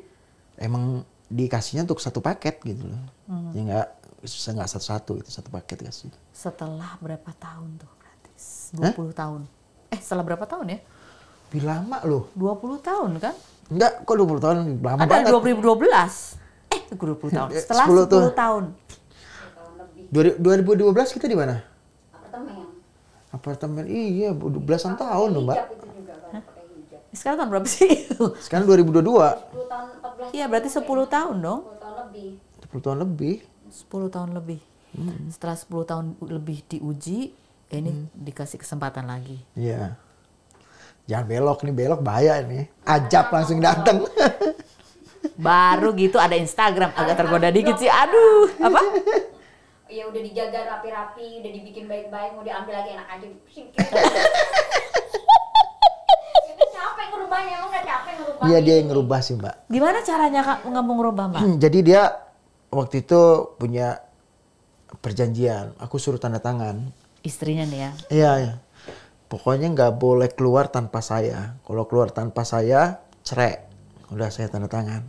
emang dikasihnya untuk satu paket gitu loh hmm. ya nggak saya nggak satu-satu itu satu paket kasih. Setelah berapa tahun tuh berarti? 20 Hah? tahun. Eh setelah berapa tahun ya? Lebih lama loh. 20 tahun kan? Enggak, kok 20 tahun lama Ada banget. Ada 2012. Eh, 20 tahun. Eh, setelah 10, 10 tuh. tahun. 2012 kita di mana? Apartemen. Apartemen. Iya, belasan tahun loh, Mbak. Eh, sekarang tahun berapa sih? Sekarang 2022. 10 tahun 14. Iya, berarti 10 tahun dong. 10 tahun lebih. 10 tahun lebih. 10 tahun lebih. Hmm. Setelah 10 tahun lebih diuji, eh, ini hmm. dikasih kesempatan lagi. Iya. Jangan belok nih, belok bahaya ini. Ajab langsung datang. Baru gitu ada Instagram agak tergoda dikit sih. Aduh, apa? Ya udah dijaga rapi-rapi, udah dibikin baik-baik, mau diambil lagi enak aja. Iya dia yang ngerubah sih mbak. Gimana caranya kak kamu ngerubah mbak? Hmm, jadi dia waktu itu punya perjanjian. Aku suruh tanda tangan. Istrinya nih ya? Iya. iya. Pokoknya nggak boleh keluar tanpa saya. Kalau keluar tanpa saya, cerek. Udah saya tanda tangan.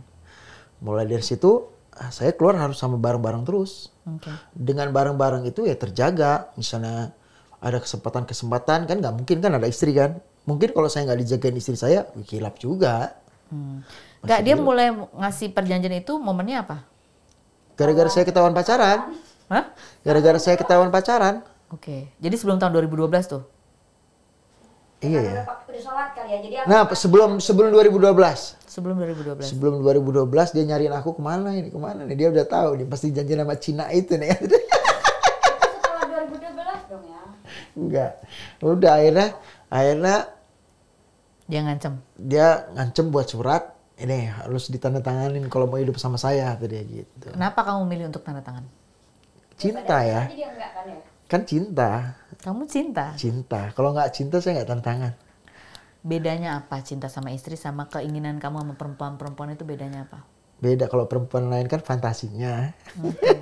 Mulai dari situ, saya keluar harus sama bareng bareng terus. Okay. Dengan bareng bareng itu ya terjaga. Misalnya ada kesempatan-kesempatan kan nggak mungkin kan ada istri kan. Mungkin kalau saya nggak dijagain istri saya, ya kilap juga. Hmm. Nggak, dia mulai ngasih perjanjian itu momennya apa? Gara-gara saya ketahuan pacaran. Hah? Gara-gara saya ketahuan pacaran. Oke. Jadi sebelum tahun 2012 tuh. Iya ya. ya nah, sebelum sebelum 2012. Sebelum 2012. Sebelum 2012 dia nyariin aku kemana ini kemana nih dia udah tahu dia pasti janji sama Cina itu nih. Setelah 2012 dong ya. Enggak. Udah akhirnya akhirnya dia ngancem. Dia ngancem buat surat ini harus ditandatanganin kalau mau hidup sama saya tadi gitu. Kenapa kamu milih untuk tanda tangan? Cinta ya. Kan, ya? kan cinta. Kamu cinta. Cinta. Kalau nggak cinta saya nggak tanda tangan. Bedanya apa cinta sama istri sama keinginan kamu sama perempuan-perempuan itu bedanya apa? Beda kalau perempuan lain kan fantasinya. Okay.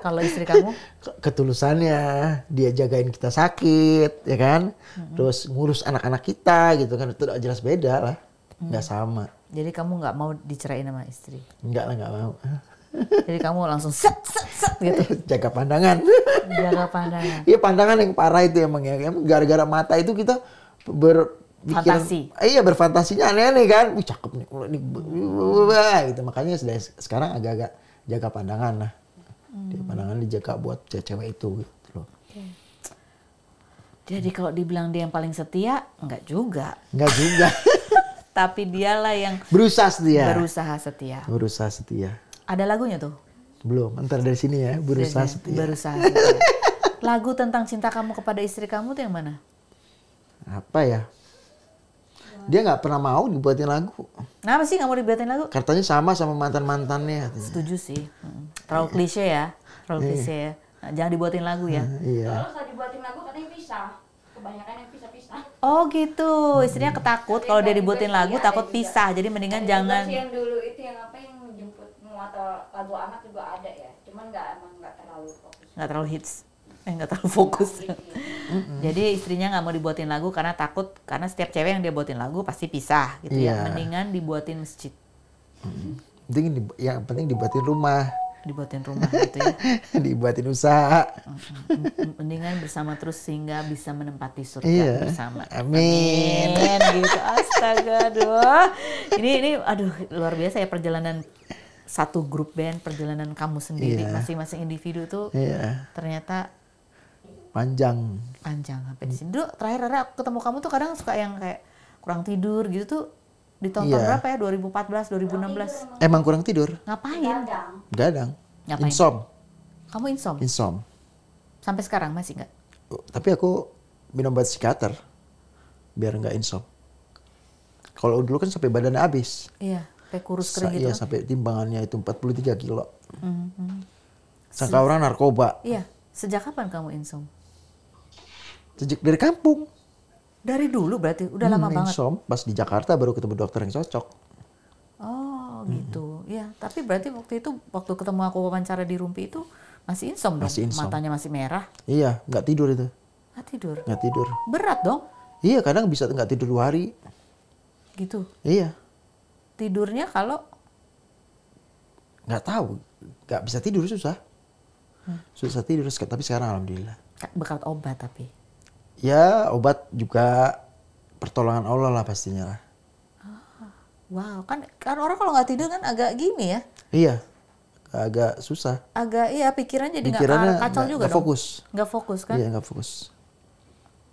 Kalau istri kamu? Ketulusannya, dia jagain kita sakit, ya kan? hmm Terus ngurus anak-anak kita gitu kan, itu jelas beda lah nggak hmm. sama. Jadi kamu nggak mau diceraiin sama istri? Nggak lah, nggak mau. Jadi kamu langsung set set set gitu. Jaga pandangan. Jaga pandangan. Iya pandangan yang parah itu emang ya. Emang gara-gara mata itu kita ber Fantasi. Bikin, eh, iya berfantasinya aneh-aneh kan. Wih cakep nih, wah ah, gitu. Makanya sudah sekarang agak-agak jaga pandangan lah. Hmm. pandangan dijaga buat cewek-cewek itu gitu loh. Okay. Jadi kalau dibilang dia yang paling setia, enggak juga. Enggak juga tapi dialah yang berusaha setia. Berusaha setia. Berusaha setia. Ada lagunya tuh? Belum, ntar dari sini ya, berusaha setia. Berusaha setia. Lagu tentang cinta kamu kepada istri kamu tuh yang mana? Apa ya? Dia nggak pernah mau dibuatin lagu. Kenapa sih nggak mau dibuatin lagu? Katanya sama sama mantan mantannya. Katanya. Setuju sih. Hmm. Terlalu iya. klise ya. Terlalu iya. klise ya. Nah, jangan dibuatin lagu ya. Iya. Kalau dibuatin lagu katanya bisa. Kebanyakan Oh gitu, istrinya hmm. ketakut kalau dia dibuatin lagu iya, takut iya. pisah, jadi mendingan jangan. Yang dulu itu yang apa yang jemput atau lagu anak juga ada ya, cuman nggak emang nggak terlalu fokus. Nggak terlalu hits, eh nggak terlalu fokus. Iya, jadi istrinya nggak mau dibuatin lagu karena takut karena setiap cewek yang dia buatin lagu pasti pisah gitu yeah. ya, mendingan dibuatin masjid. Mm -hmm. Yang penting dibuatin rumah dibuatin rumah gitu ya dibuatin usaha mendingan bersama terus sehingga bisa menempati surga iya. bersama amin. amin gitu astaga aduh ini ini aduh luar biasa ya perjalanan satu grup band perjalanan kamu sendiri iya. masing-masing individu tuh iya. ternyata panjang panjang sampai di sini dulu terakhir Rara ketemu kamu tuh kadang suka yang kayak kurang tidur gitu tuh tahun, iya. berapa ya? 2014, 2016. Emang kurang tidur? Ngapain? Gadang. Gadang. Ngapain? Insom. Kamu insom? Insom. Sampai sekarang masih nggak? Oh, tapi aku minum obat psikiater biar nggak insom. Kalau dulu kan sampai badannya habis. Iya, sampai kurus kering Sa gitu. Iya, kan? sampai timbangannya itu 43 kilo. Mm -hmm. Sangka orang narkoba. Iya. Sejak kapan kamu insom? Sejak dari kampung. Dari dulu berarti? Udah hmm, lama banget? Som, pas di Jakarta baru ketemu dokter yang cocok. Oh hmm. gitu. Hmm. Ya, tapi berarti waktu itu, waktu ketemu aku wawancara di Rumpi itu, masih insom Masih insom. Matanya masih merah? Iya, nggak tidur itu. Nggak tidur? Nggak tidur. Berat dong? Iya, kadang bisa nggak tidur dua hari. Gitu? Iya. Tidurnya kalau? Nggak tahu. Nggak bisa tidur, susah. Hmm. Susah tidur, tapi sekarang Alhamdulillah. Bekal obat tapi? ya obat juga pertolongan Allah lah pastinya lah. Ah, wow, kan kan orang kalau nggak tidur kan agak gini ya? Iya, agak susah. Agak iya pikiran jadi nggak kacau juga gak dong. fokus. Nggak fokus kan? Iya nggak fokus.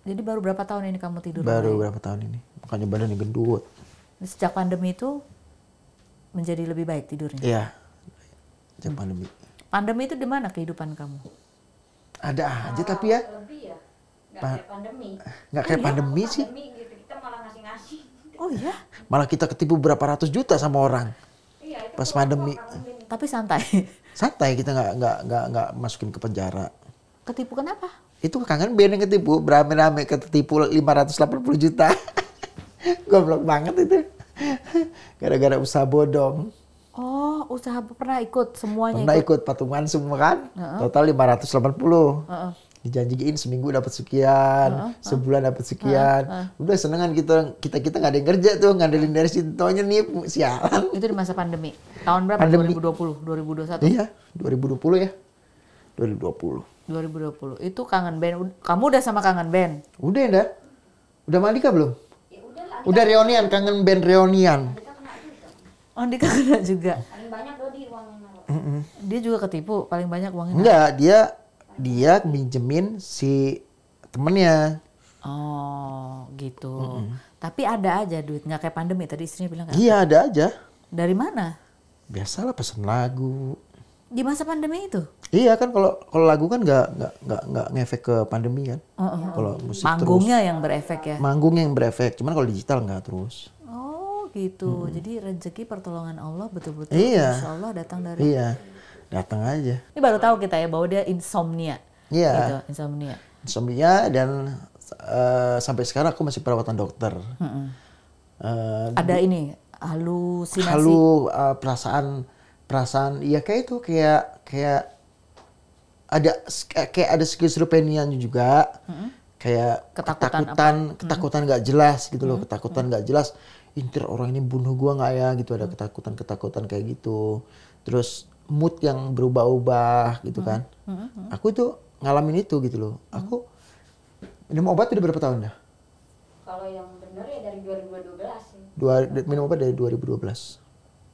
Jadi baru berapa tahun ini kamu tidur? Baru lagi? berapa tahun ini? Makanya badannya gendut. Sejak pandemi itu menjadi lebih baik tidurnya? Iya, sejak hmm. pandemi. Pandemi itu di mana kehidupan kamu? Ada aja ah, tapi ya. Lebih ya? pa kayak pandemi. Nggak kayak oh, pandemi sih. Pandemi gitu. Kita malah ngasih-ngasih. Oh iya? Malah kita ketipu berapa ratus juta sama orang. Iya, pas pandemi. Tapi santai. Santai kita nggak nggak nggak nggak masukin ke penjara. Ketipu kenapa? Itu kangen biar yang ketipu berame-rame ketipu 580 juta. Goblok banget itu. Gara-gara usaha bodong. Oh, usaha pernah ikut semuanya. Pernah ikut, ikut patungan semua kan? Uh -uh. Total 580. Uh -uh dijanjiin seminggu dapat sekian, uh, uh, sebulan dapat sekian. Uh, uh. Udah senengan kita gitu, kita kita nggak ada yang kerja tuh ngandelin dari situ nih sialan. Itu di masa pandemi. Tahun berapa? Pandemi. 2020, 2021. Iya, 2020 ya. 2020. 2020. Itu kangen band. Kamu udah sama kangen band? Udah, ya, Udah Malika belum? Ya, udah, udah reunian, kangen band reunian. Andika kena juga. Oh, paling banyak loh di ruangan. Dia juga ketipu, paling banyak uangnya. Enggak, dia dia minjemin si temennya. Oh, gitu. Mm -mm. Tapi ada aja duit nggak kayak pandemi tadi istrinya bilang. Iya, ada aja. Dari mana? Biasalah pesen lagu. Di masa pandemi itu? Iya kan kalau kalau lagu kan nggak nggak nggak nggak ngefek ke pandemi kan. Oh, oh. Kalau musik manggungnya terus, yang berefek ya. Manggungnya yang berefek, cuman kalau digital nggak terus. Oh gitu. Hmm. Jadi rezeki pertolongan Allah betul-betul iya. Insya Allah datang dari iya datang aja. Ini baru tahu kita ya bahwa dia insomnia. Iya. Yeah. Gitu, insomnia. Insomnia dan uh, sampai sekarang aku masih perawatan dokter. Mm -hmm. uh, Ada ini halusinasi. Halu uh, perasaan perasaan Iya kayak itu kayak kayak ada kayak ada skizofrenia juga mm -hmm. kayak ketakutan ketakutan apa? ketakutan mm -hmm. jelas gitu loh mm -hmm. ketakutan nggak mm -hmm. jelas intir orang ini bunuh gua nggak ya gitu ada ketakutan ketakutan kayak gitu terus mood yang berubah-ubah gitu kan. Hmm. Hmm. hmm. Aku itu ngalamin itu gitu loh. Hmm. Aku minum obat udah berapa tahun dah? Kalau yang benar ya dari 2012 sih. Dua, minum obat dari 2012.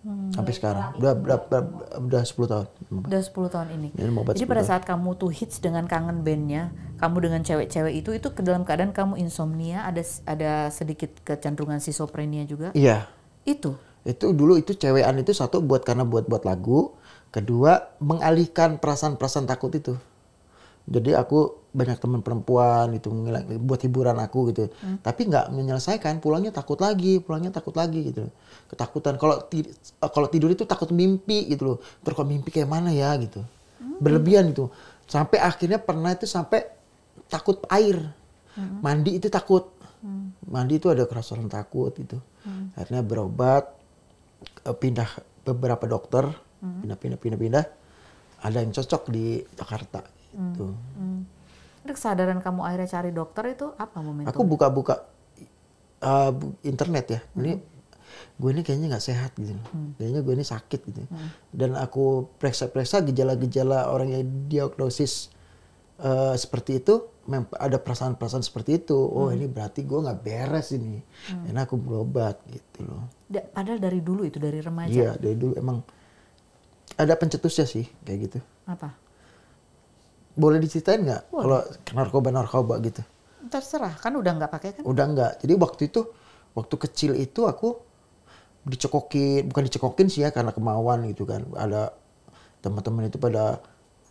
Hmm. Sampai sekarang. Udah, udah, udah, udah 10 tahun. Udah 10 tahun ini. Jadi pada tahun. saat kamu tuh hits dengan kangen bandnya, kamu dengan cewek-cewek itu, itu ke dalam keadaan kamu insomnia, ada ada sedikit kecenderungan sisoprenia juga? Iya. Itu? Itu dulu itu cewekan itu satu buat karena buat-buat lagu, Kedua, mengalihkan perasaan-perasaan takut itu. Jadi aku banyak teman perempuan itu buat hiburan aku gitu. Hmm. Tapi nggak menyelesaikan, pulangnya takut lagi, pulangnya takut lagi gitu. Ketakutan. Kalau kalau tidur itu takut mimpi gitu loh. Terus kalau mimpi kayak mana ya gitu. Hmm. Berlebihan itu. Sampai akhirnya pernah itu sampai takut air. Hmm. Mandi itu takut. Hmm. Mandi itu ada kerasan takut itu. Hmm. Akhirnya berobat eh, pindah beberapa dokter pindah pindah pindah pindah ada yang cocok di Jakarta itu hmm. hmm. kesadaran kamu akhirnya cari dokter itu apa momentum aku buka-buka uh, internet ya hmm. ini gue ini kayaknya nggak sehat gitu Hmm. Kayaknya gue ini sakit gitu. Hmm. Dan aku periksa-periksa gejala-gejala orang yang diagnosis uh, seperti itu, ada perasaan-perasaan seperti itu. Oh hmm. ini berarti gue nggak beres ini. Hmm. Enak aku berobat gitu loh. Da padahal dari dulu itu dari remaja. Iya dari dulu emang ada pencetusnya sih kayak gitu. Apa? Boleh diceritain nggak kalau narkoba narkoba gitu? Terserah kan udah nggak pakai kan? Udah nggak. Jadi waktu itu waktu kecil itu aku dicekokin bukan dicekokin sih ya karena kemauan gitu kan ada teman-teman itu pada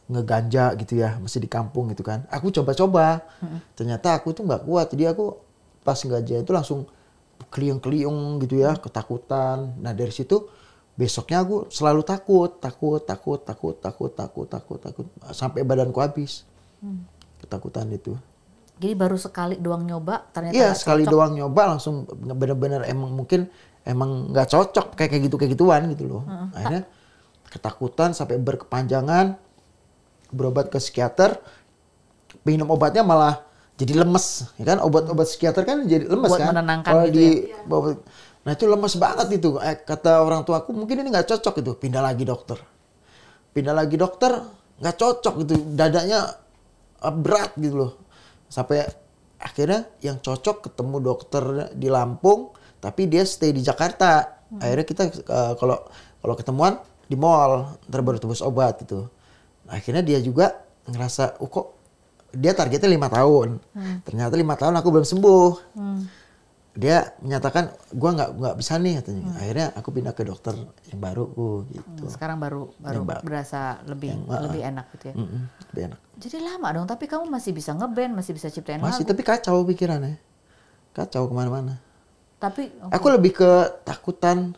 ngeganja gitu ya masih di kampung gitu kan aku coba-coba hmm. ternyata aku tuh nggak kuat jadi aku pas ngeganja itu langsung kliung-kliung gitu ya ketakutan nah dari situ besoknya aku selalu takut, takut, takut, takut, takut, takut, takut, takut, sampai badanku habis. Hmm. Ketakutan itu. Jadi baru sekali doang nyoba, ternyata Iya, sekali cocok. doang nyoba langsung benar-benar emang mungkin emang nggak cocok kayak kayak gitu kayak gituan gitu loh. Hmm. Nah, akhirnya ketakutan sampai berkepanjangan berobat ke psikiater, minum obatnya malah jadi lemes, ya kan? Obat-obat psikiater kan jadi lemes Buat kan? Menenangkan Kalau gitu di ya? Nah itu lemes banget itu. Eh, kata orang tuaku mungkin ini nggak cocok itu. Pindah lagi dokter. Pindah lagi dokter nggak cocok gitu. Dadanya eh, berat gitu loh. Sampai akhirnya yang cocok ketemu dokter di Lampung. Tapi dia stay di Jakarta. Hmm. Akhirnya kita uh, kalau kalau ketemuan di mall. Ntar baru tebus obat gitu. Nah, akhirnya dia juga ngerasa, oh kok dia targetnya lima tahun. Hmm. Ternyata lima tahun aku belum sembuh. Hmm dia menyatakan gua nggak nggak bisa nih katanya hmm. akhirnya aku pindah ke dokter yang baru oh, gitu hmm, sekarang baru baru yang berasa lebih yang, uh, lebih ah. enak gitu ya mm -mm, lebih enak jadi lama dong tapi kamu masih bisa ngeband masih bisa ciptain masih lagu. tapi kacau pikirannya kacau kemana-mana tapi okay. aku oh. lebih ke takutan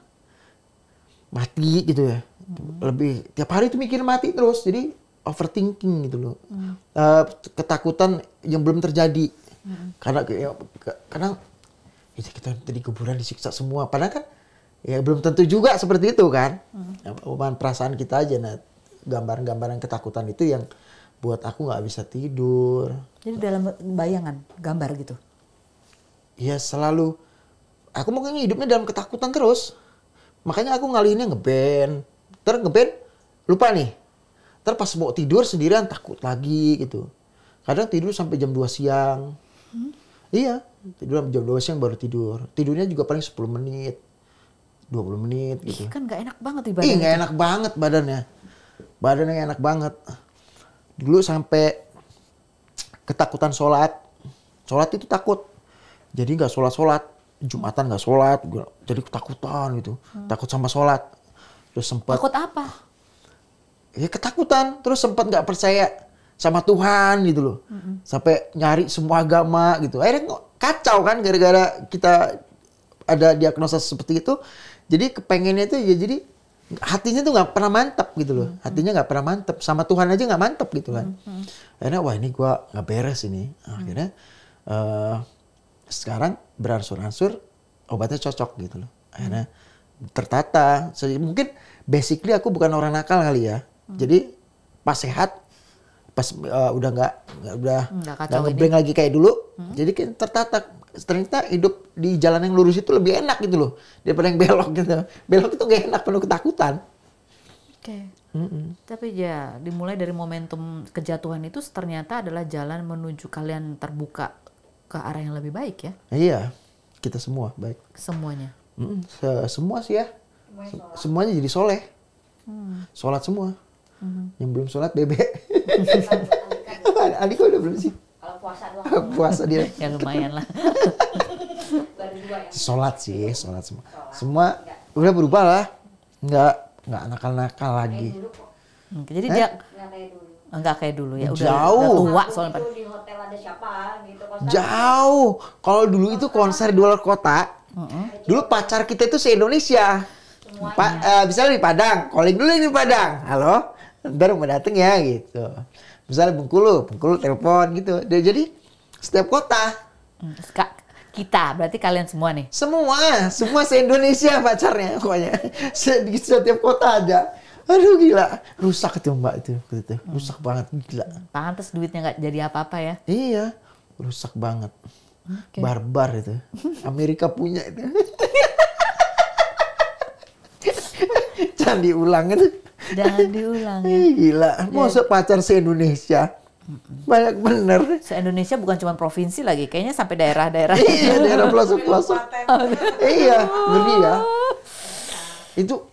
mati gitu ya hmm. lebih tiap hari tuh mikir mati terus jadi overthinking gitu loh hmm. uh, ketakutan yang belum terjadi hmm. karena ya, karena jadi kita nanti di kuburan disiksa semua padahal kan ya belum tentu juga seperti itu kan hmm. Ya, perasaan kita aja nah gambaran-gambaran ketakutan itu yang buat aku nggak bisa tidur jadi dalam bayangan gambar gitu ya selalu aku mungkin hidupnya dalam ketakutan terus makanya aku ngalihinnya ngeband ter ngeband lupa nih ter pas mau tidur sendirian takut lagi gitu kadang tidur sampai jam 2 siang hmm Iya, tidur jam 2 siang baru tidur. Tidurnya juga paling 10 menit, 20 menit gitu. Ih, kan gak enak banget ibaratnya. Iya, gak enak banget badannya. Badannya gak enak banget. Dulu sampai ketakutan sholat. Sholat itu takut. Jadi gak sholat-sholat. Jumatan gak sholat. Jadi ketakutan gitu. Hmm. Takut sama sholat. Terus sempat. Takut apa? Ya ketakutan. Terus sempat gak percaya sama Tuhan gitu loh. Mm-hmm. Sampai nyari semua agama gitu. Akhirnya kacau kan gara-gara kita ada diagnosa seperti itu. Jadi kepengennya itu ya jadi hatinya tuh nggak pernah mantap gitu loh. Mm-hmm. Hatinya nggak pernah mantap. Sama Tuhan aja nggak mantap gitu kan. Mm-hmm. Akhirnya wah ini gua nggak beres ini. Akhirnya mm-hmm. uh, sekarang beransur-ansur obatnya cocok gitu loh. Akhirnya tertata. So, mungkin basically aku bukan orang nakal kali ya. Mm-hmm. Jadi pas sehat pas uh, udah nggak udah nggak ngeblank lagi kayak dulu hmm. jadi kan tertata ternyata hidup di jalan yang lurus itu lebih enak gitu loh daripada yang belok gitu belok itu gak enak penuh ketakutan oke okay. mm -mm. tapi ya dimulai dari momentum kejatuhan itu ternyata adalah jalan menuju kalian terbuka ke arah yang lebih baik ya iya kita semua baik semuanya mm -mm. Se semua sih ya Semuanya, semuanya jadi soleh hmm. sholat semua hmm. yang belum sholat bebek. Alika udah belum sih kalau puasa doang puasa dia ya lumayan lah ya? sholat sih sholat semua semua enggak. udah berubah lah nggak nggak nakal-nakal lagi hmm, jadi eh? dia nggak kayak dulu ya jauh udah tua soalnya di hotel ada siapa gitu konser jauh kalau dulu itu konser di luar kota uh-uh. dulu pacar kita itu se Indonesia Pak, uh, misalnya eh, di Padang calling dulu di Padang halo ntar mau dateng ya gitu misalnya Bengkulu Bengkulu telepon gitu jadi setiap kota hmm, kita berarti kalian semua nih semua semua se Indonesia pacarnya pokoknya di setiap kota aja aduh gila rusak itu mbak itu hmm. rusak hmm. banget gila pantas duitnya nggak jadi apa-apa ya iya rusak banget okay. barbar itu Amerika punya itu Candi diulang itu. Jangan diulang. Ya. Gila, ya. mau pacar se-Indonesia. Banyak bener. Se-Indonesia bukan cuma provinsi lagi, kayaknya sampai daerah-daerah. iya, daerah pelosok-pelosok. iya, ngeri ya. Itu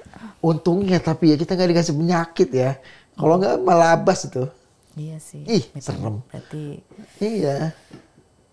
untungnya tapi ya kita nggak dikasih penyakit ya. Kalau nggak malabas itu. Iya sih. Ih, serem. Berarti iya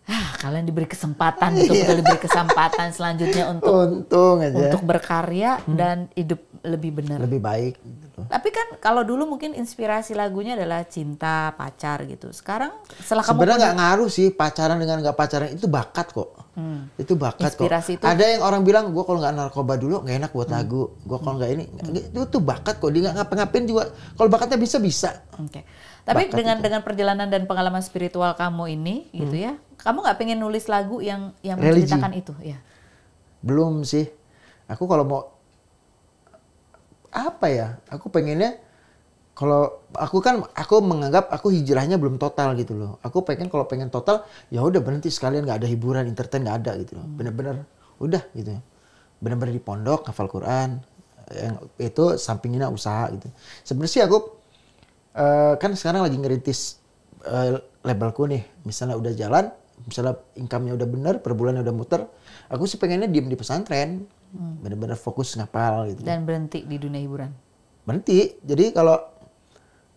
ah, kalian diberi kesempatan untuk iya. diberi kesempatan selanjutnya untuk untung aja. untuk berkarya hmm. dan hidup lebih benar lebih baik gitu. tapi kan kalau dulu mungkin inspirasi lagunya adalah cinta pacar gitu sekarang setelah kamu sebenarnya nggak ngaruh sih pacaran dengan nggak pacaran itu bakat kok hmm. itu bakat inspirasi kok itu... ada yang orang bilang gue kalau nggak narkoba dulu nggak enak buat hmm. lagu gue kalau nggak ini hmm. itu tuh bakat kok dia nggak ngapa-ngapain juga kalau bakatnya bisa bisa okay. tapi dengan dengan perjalanan dan pengalaman spiritual kamu ini gitu hmm. gitu ya kamu nggak pengen nulis lagu yang yang Religi. menceritakan itu, ya? Belum sih. Aku kalau mau apa ya? Aku pengennya kalau aku kan aku menganggap aku hijrahnya belum total gitu loh. Aku pengen kalau pengen total ya udah berhenti sekalian nggak ada hiburan, entertain nggak ada gitu loh. Hmm. Bener-bener udah gitu. Bener-bener di pondok hafal Quran yang itu sampingnya usaha gitu. Sebenarnya sih aku uh, kan sekarang lagi ngerintis uh, labelku nih. Misalnya udah jalan misalnya income-nya udah benar, per bulannya udah muter, aku sih pengennya diem di pesantren, hmm. bener-bener fokus ngapal gitu. Dan berhenti di dunia hiburan? Berhenti. Jadi kalau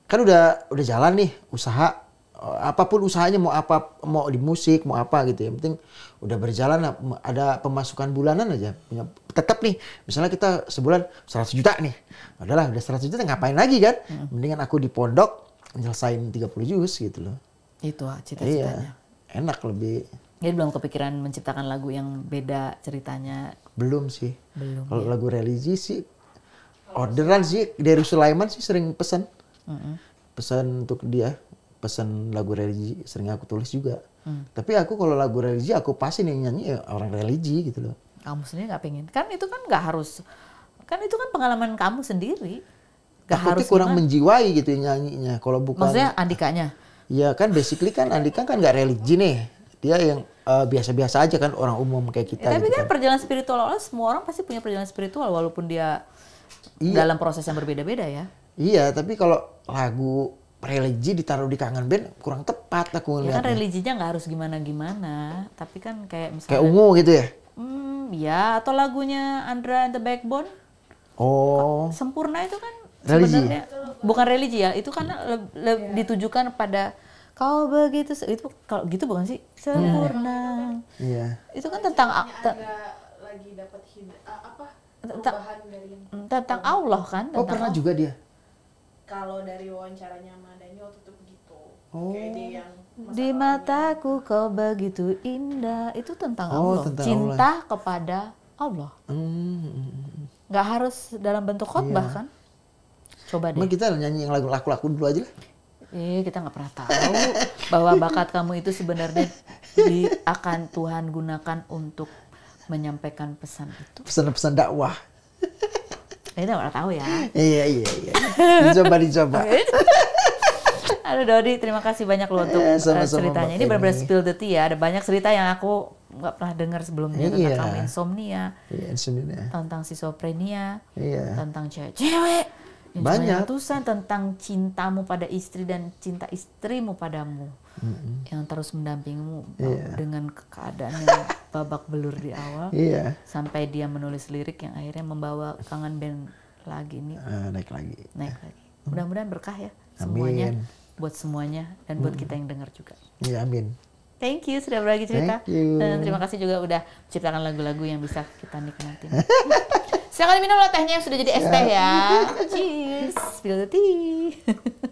kan udah udah jalan nih usaha eh, apapun usahanya mau apa mau di musik mau apa gitu ya. yang penting udah berjalan ada pemasukan bulanan aja punya tetap nih misalnya kita sebulan 100 juta nih adalah udah 100 juta ngapain lagi kan hmm. mendingan aku di pondok nyelesain 30 juz gitu loh itu ah, cita-citanya iya enak lebih. Jadi belum kepikiran menciptakan lagu yang beda ceritanya? Belum sih. Belum. Kalau ya. lagu religi sih orderan sih dari Sulaiman sih sering pesan. Mm -hmm. Pesan untuk dia, pesan lagu religi sering aku tulis juga. Mm. Tapi aku kalau lagu religi aku pasti nih nyanyi ya orang religi gitu loh. Kamu sendiri nggak pengen? Kan itu kan nggak harus, kan itu kan pengalaman kamu sendiri. Gak Takutnya harus kurang gimana? menjiwai gitu nyanyinya. Kalau bukan. Maksudnya Andikanya? Ya kan basically kan Andika kan nggak religi nih. Dia yang eh, biasa-biasa uh, aja kan orang umum kayak kita. Ya, tapi gitu kan, kan, perjalanan spiritual orang semua orang pasti punya perjalanan spiritual walaupun dia iya. dalam proses yang berbeda-beda ya. Iya, tapi kalau lagu religi ditaruh di kangen band kurang tepat aku ya kan ngeliatnya. religi kan religinya nggak harus gimana-gimana, tapi kan kayak misalnya kayak ungu gitu ya. Hmm, ya atau lagunya Andra and the Backbone. Oh. Sempurna itu kan religi. Bukan religi ya, itu kan yeah. ditujukan pada Kau begitu itu kalau gitu bukan sih iya. sempurna. Iya. Yeah. Itu kan tentang ada lagi dapat mm, tentang, Allah kan. Oh, tentang oh pernah Allah. juga dia. Kalau dari wawancaranya Madani waktu itu begitu. Oh. Kayak dia yang di mataku kau begitu indah itu tentang oh, Allah tentang cinta Allah. kepada Allah hmm, hmm, hmm, nggak mm. harus dalam bentuk khotbah yeah. kan coba deh Mungkin kita nyanyi yang lagu laku-laku dulu aja lah Eh, kita nggak pernah tahu bahwa bakat kamu itu sebenarnya di, akan Tuhan gunakan untuk menyampaikan pesan itu. Pesan-pesan dakwah. Ini nggak pernah tahu ya. Iya, iya, iya. Dicoba, dicoba. Aduh Dodi, terima kasih banyak loh untuk eh, eh sama -sama ceritanya. Ini benar-benar spill the tea ya. Ada banyak cerita yang aku nggak pernah dengar sebelumnya iya. tentang kamu insomnia, iya, insomnia, tentang sisoprenia, iya. tentang cewek-cewek ya, banyak ratusan tentang cintamu pada istri dan cinta istrimu padamu mm-hmm. yang terus mendampingimu yeah. dengan keadaan yang babak belur di awal yeah. sampai dia menulis lirik yang akhirnya membawa kangen band lagi nih uh, naik lagi naik ya. lagi mudah-mudahan berkah ya semuanya buat semuanya dan buat mm kita yang dengar juga ya amin Thank you sudah berbagi cerita. Dan eh, terima kasih juga udah menciptakan lagu-lagu yang bisa kita nikmati Silahkan minum loh tehnya yang sudah jadi es teh ya. ya. Cheers, spill the tea.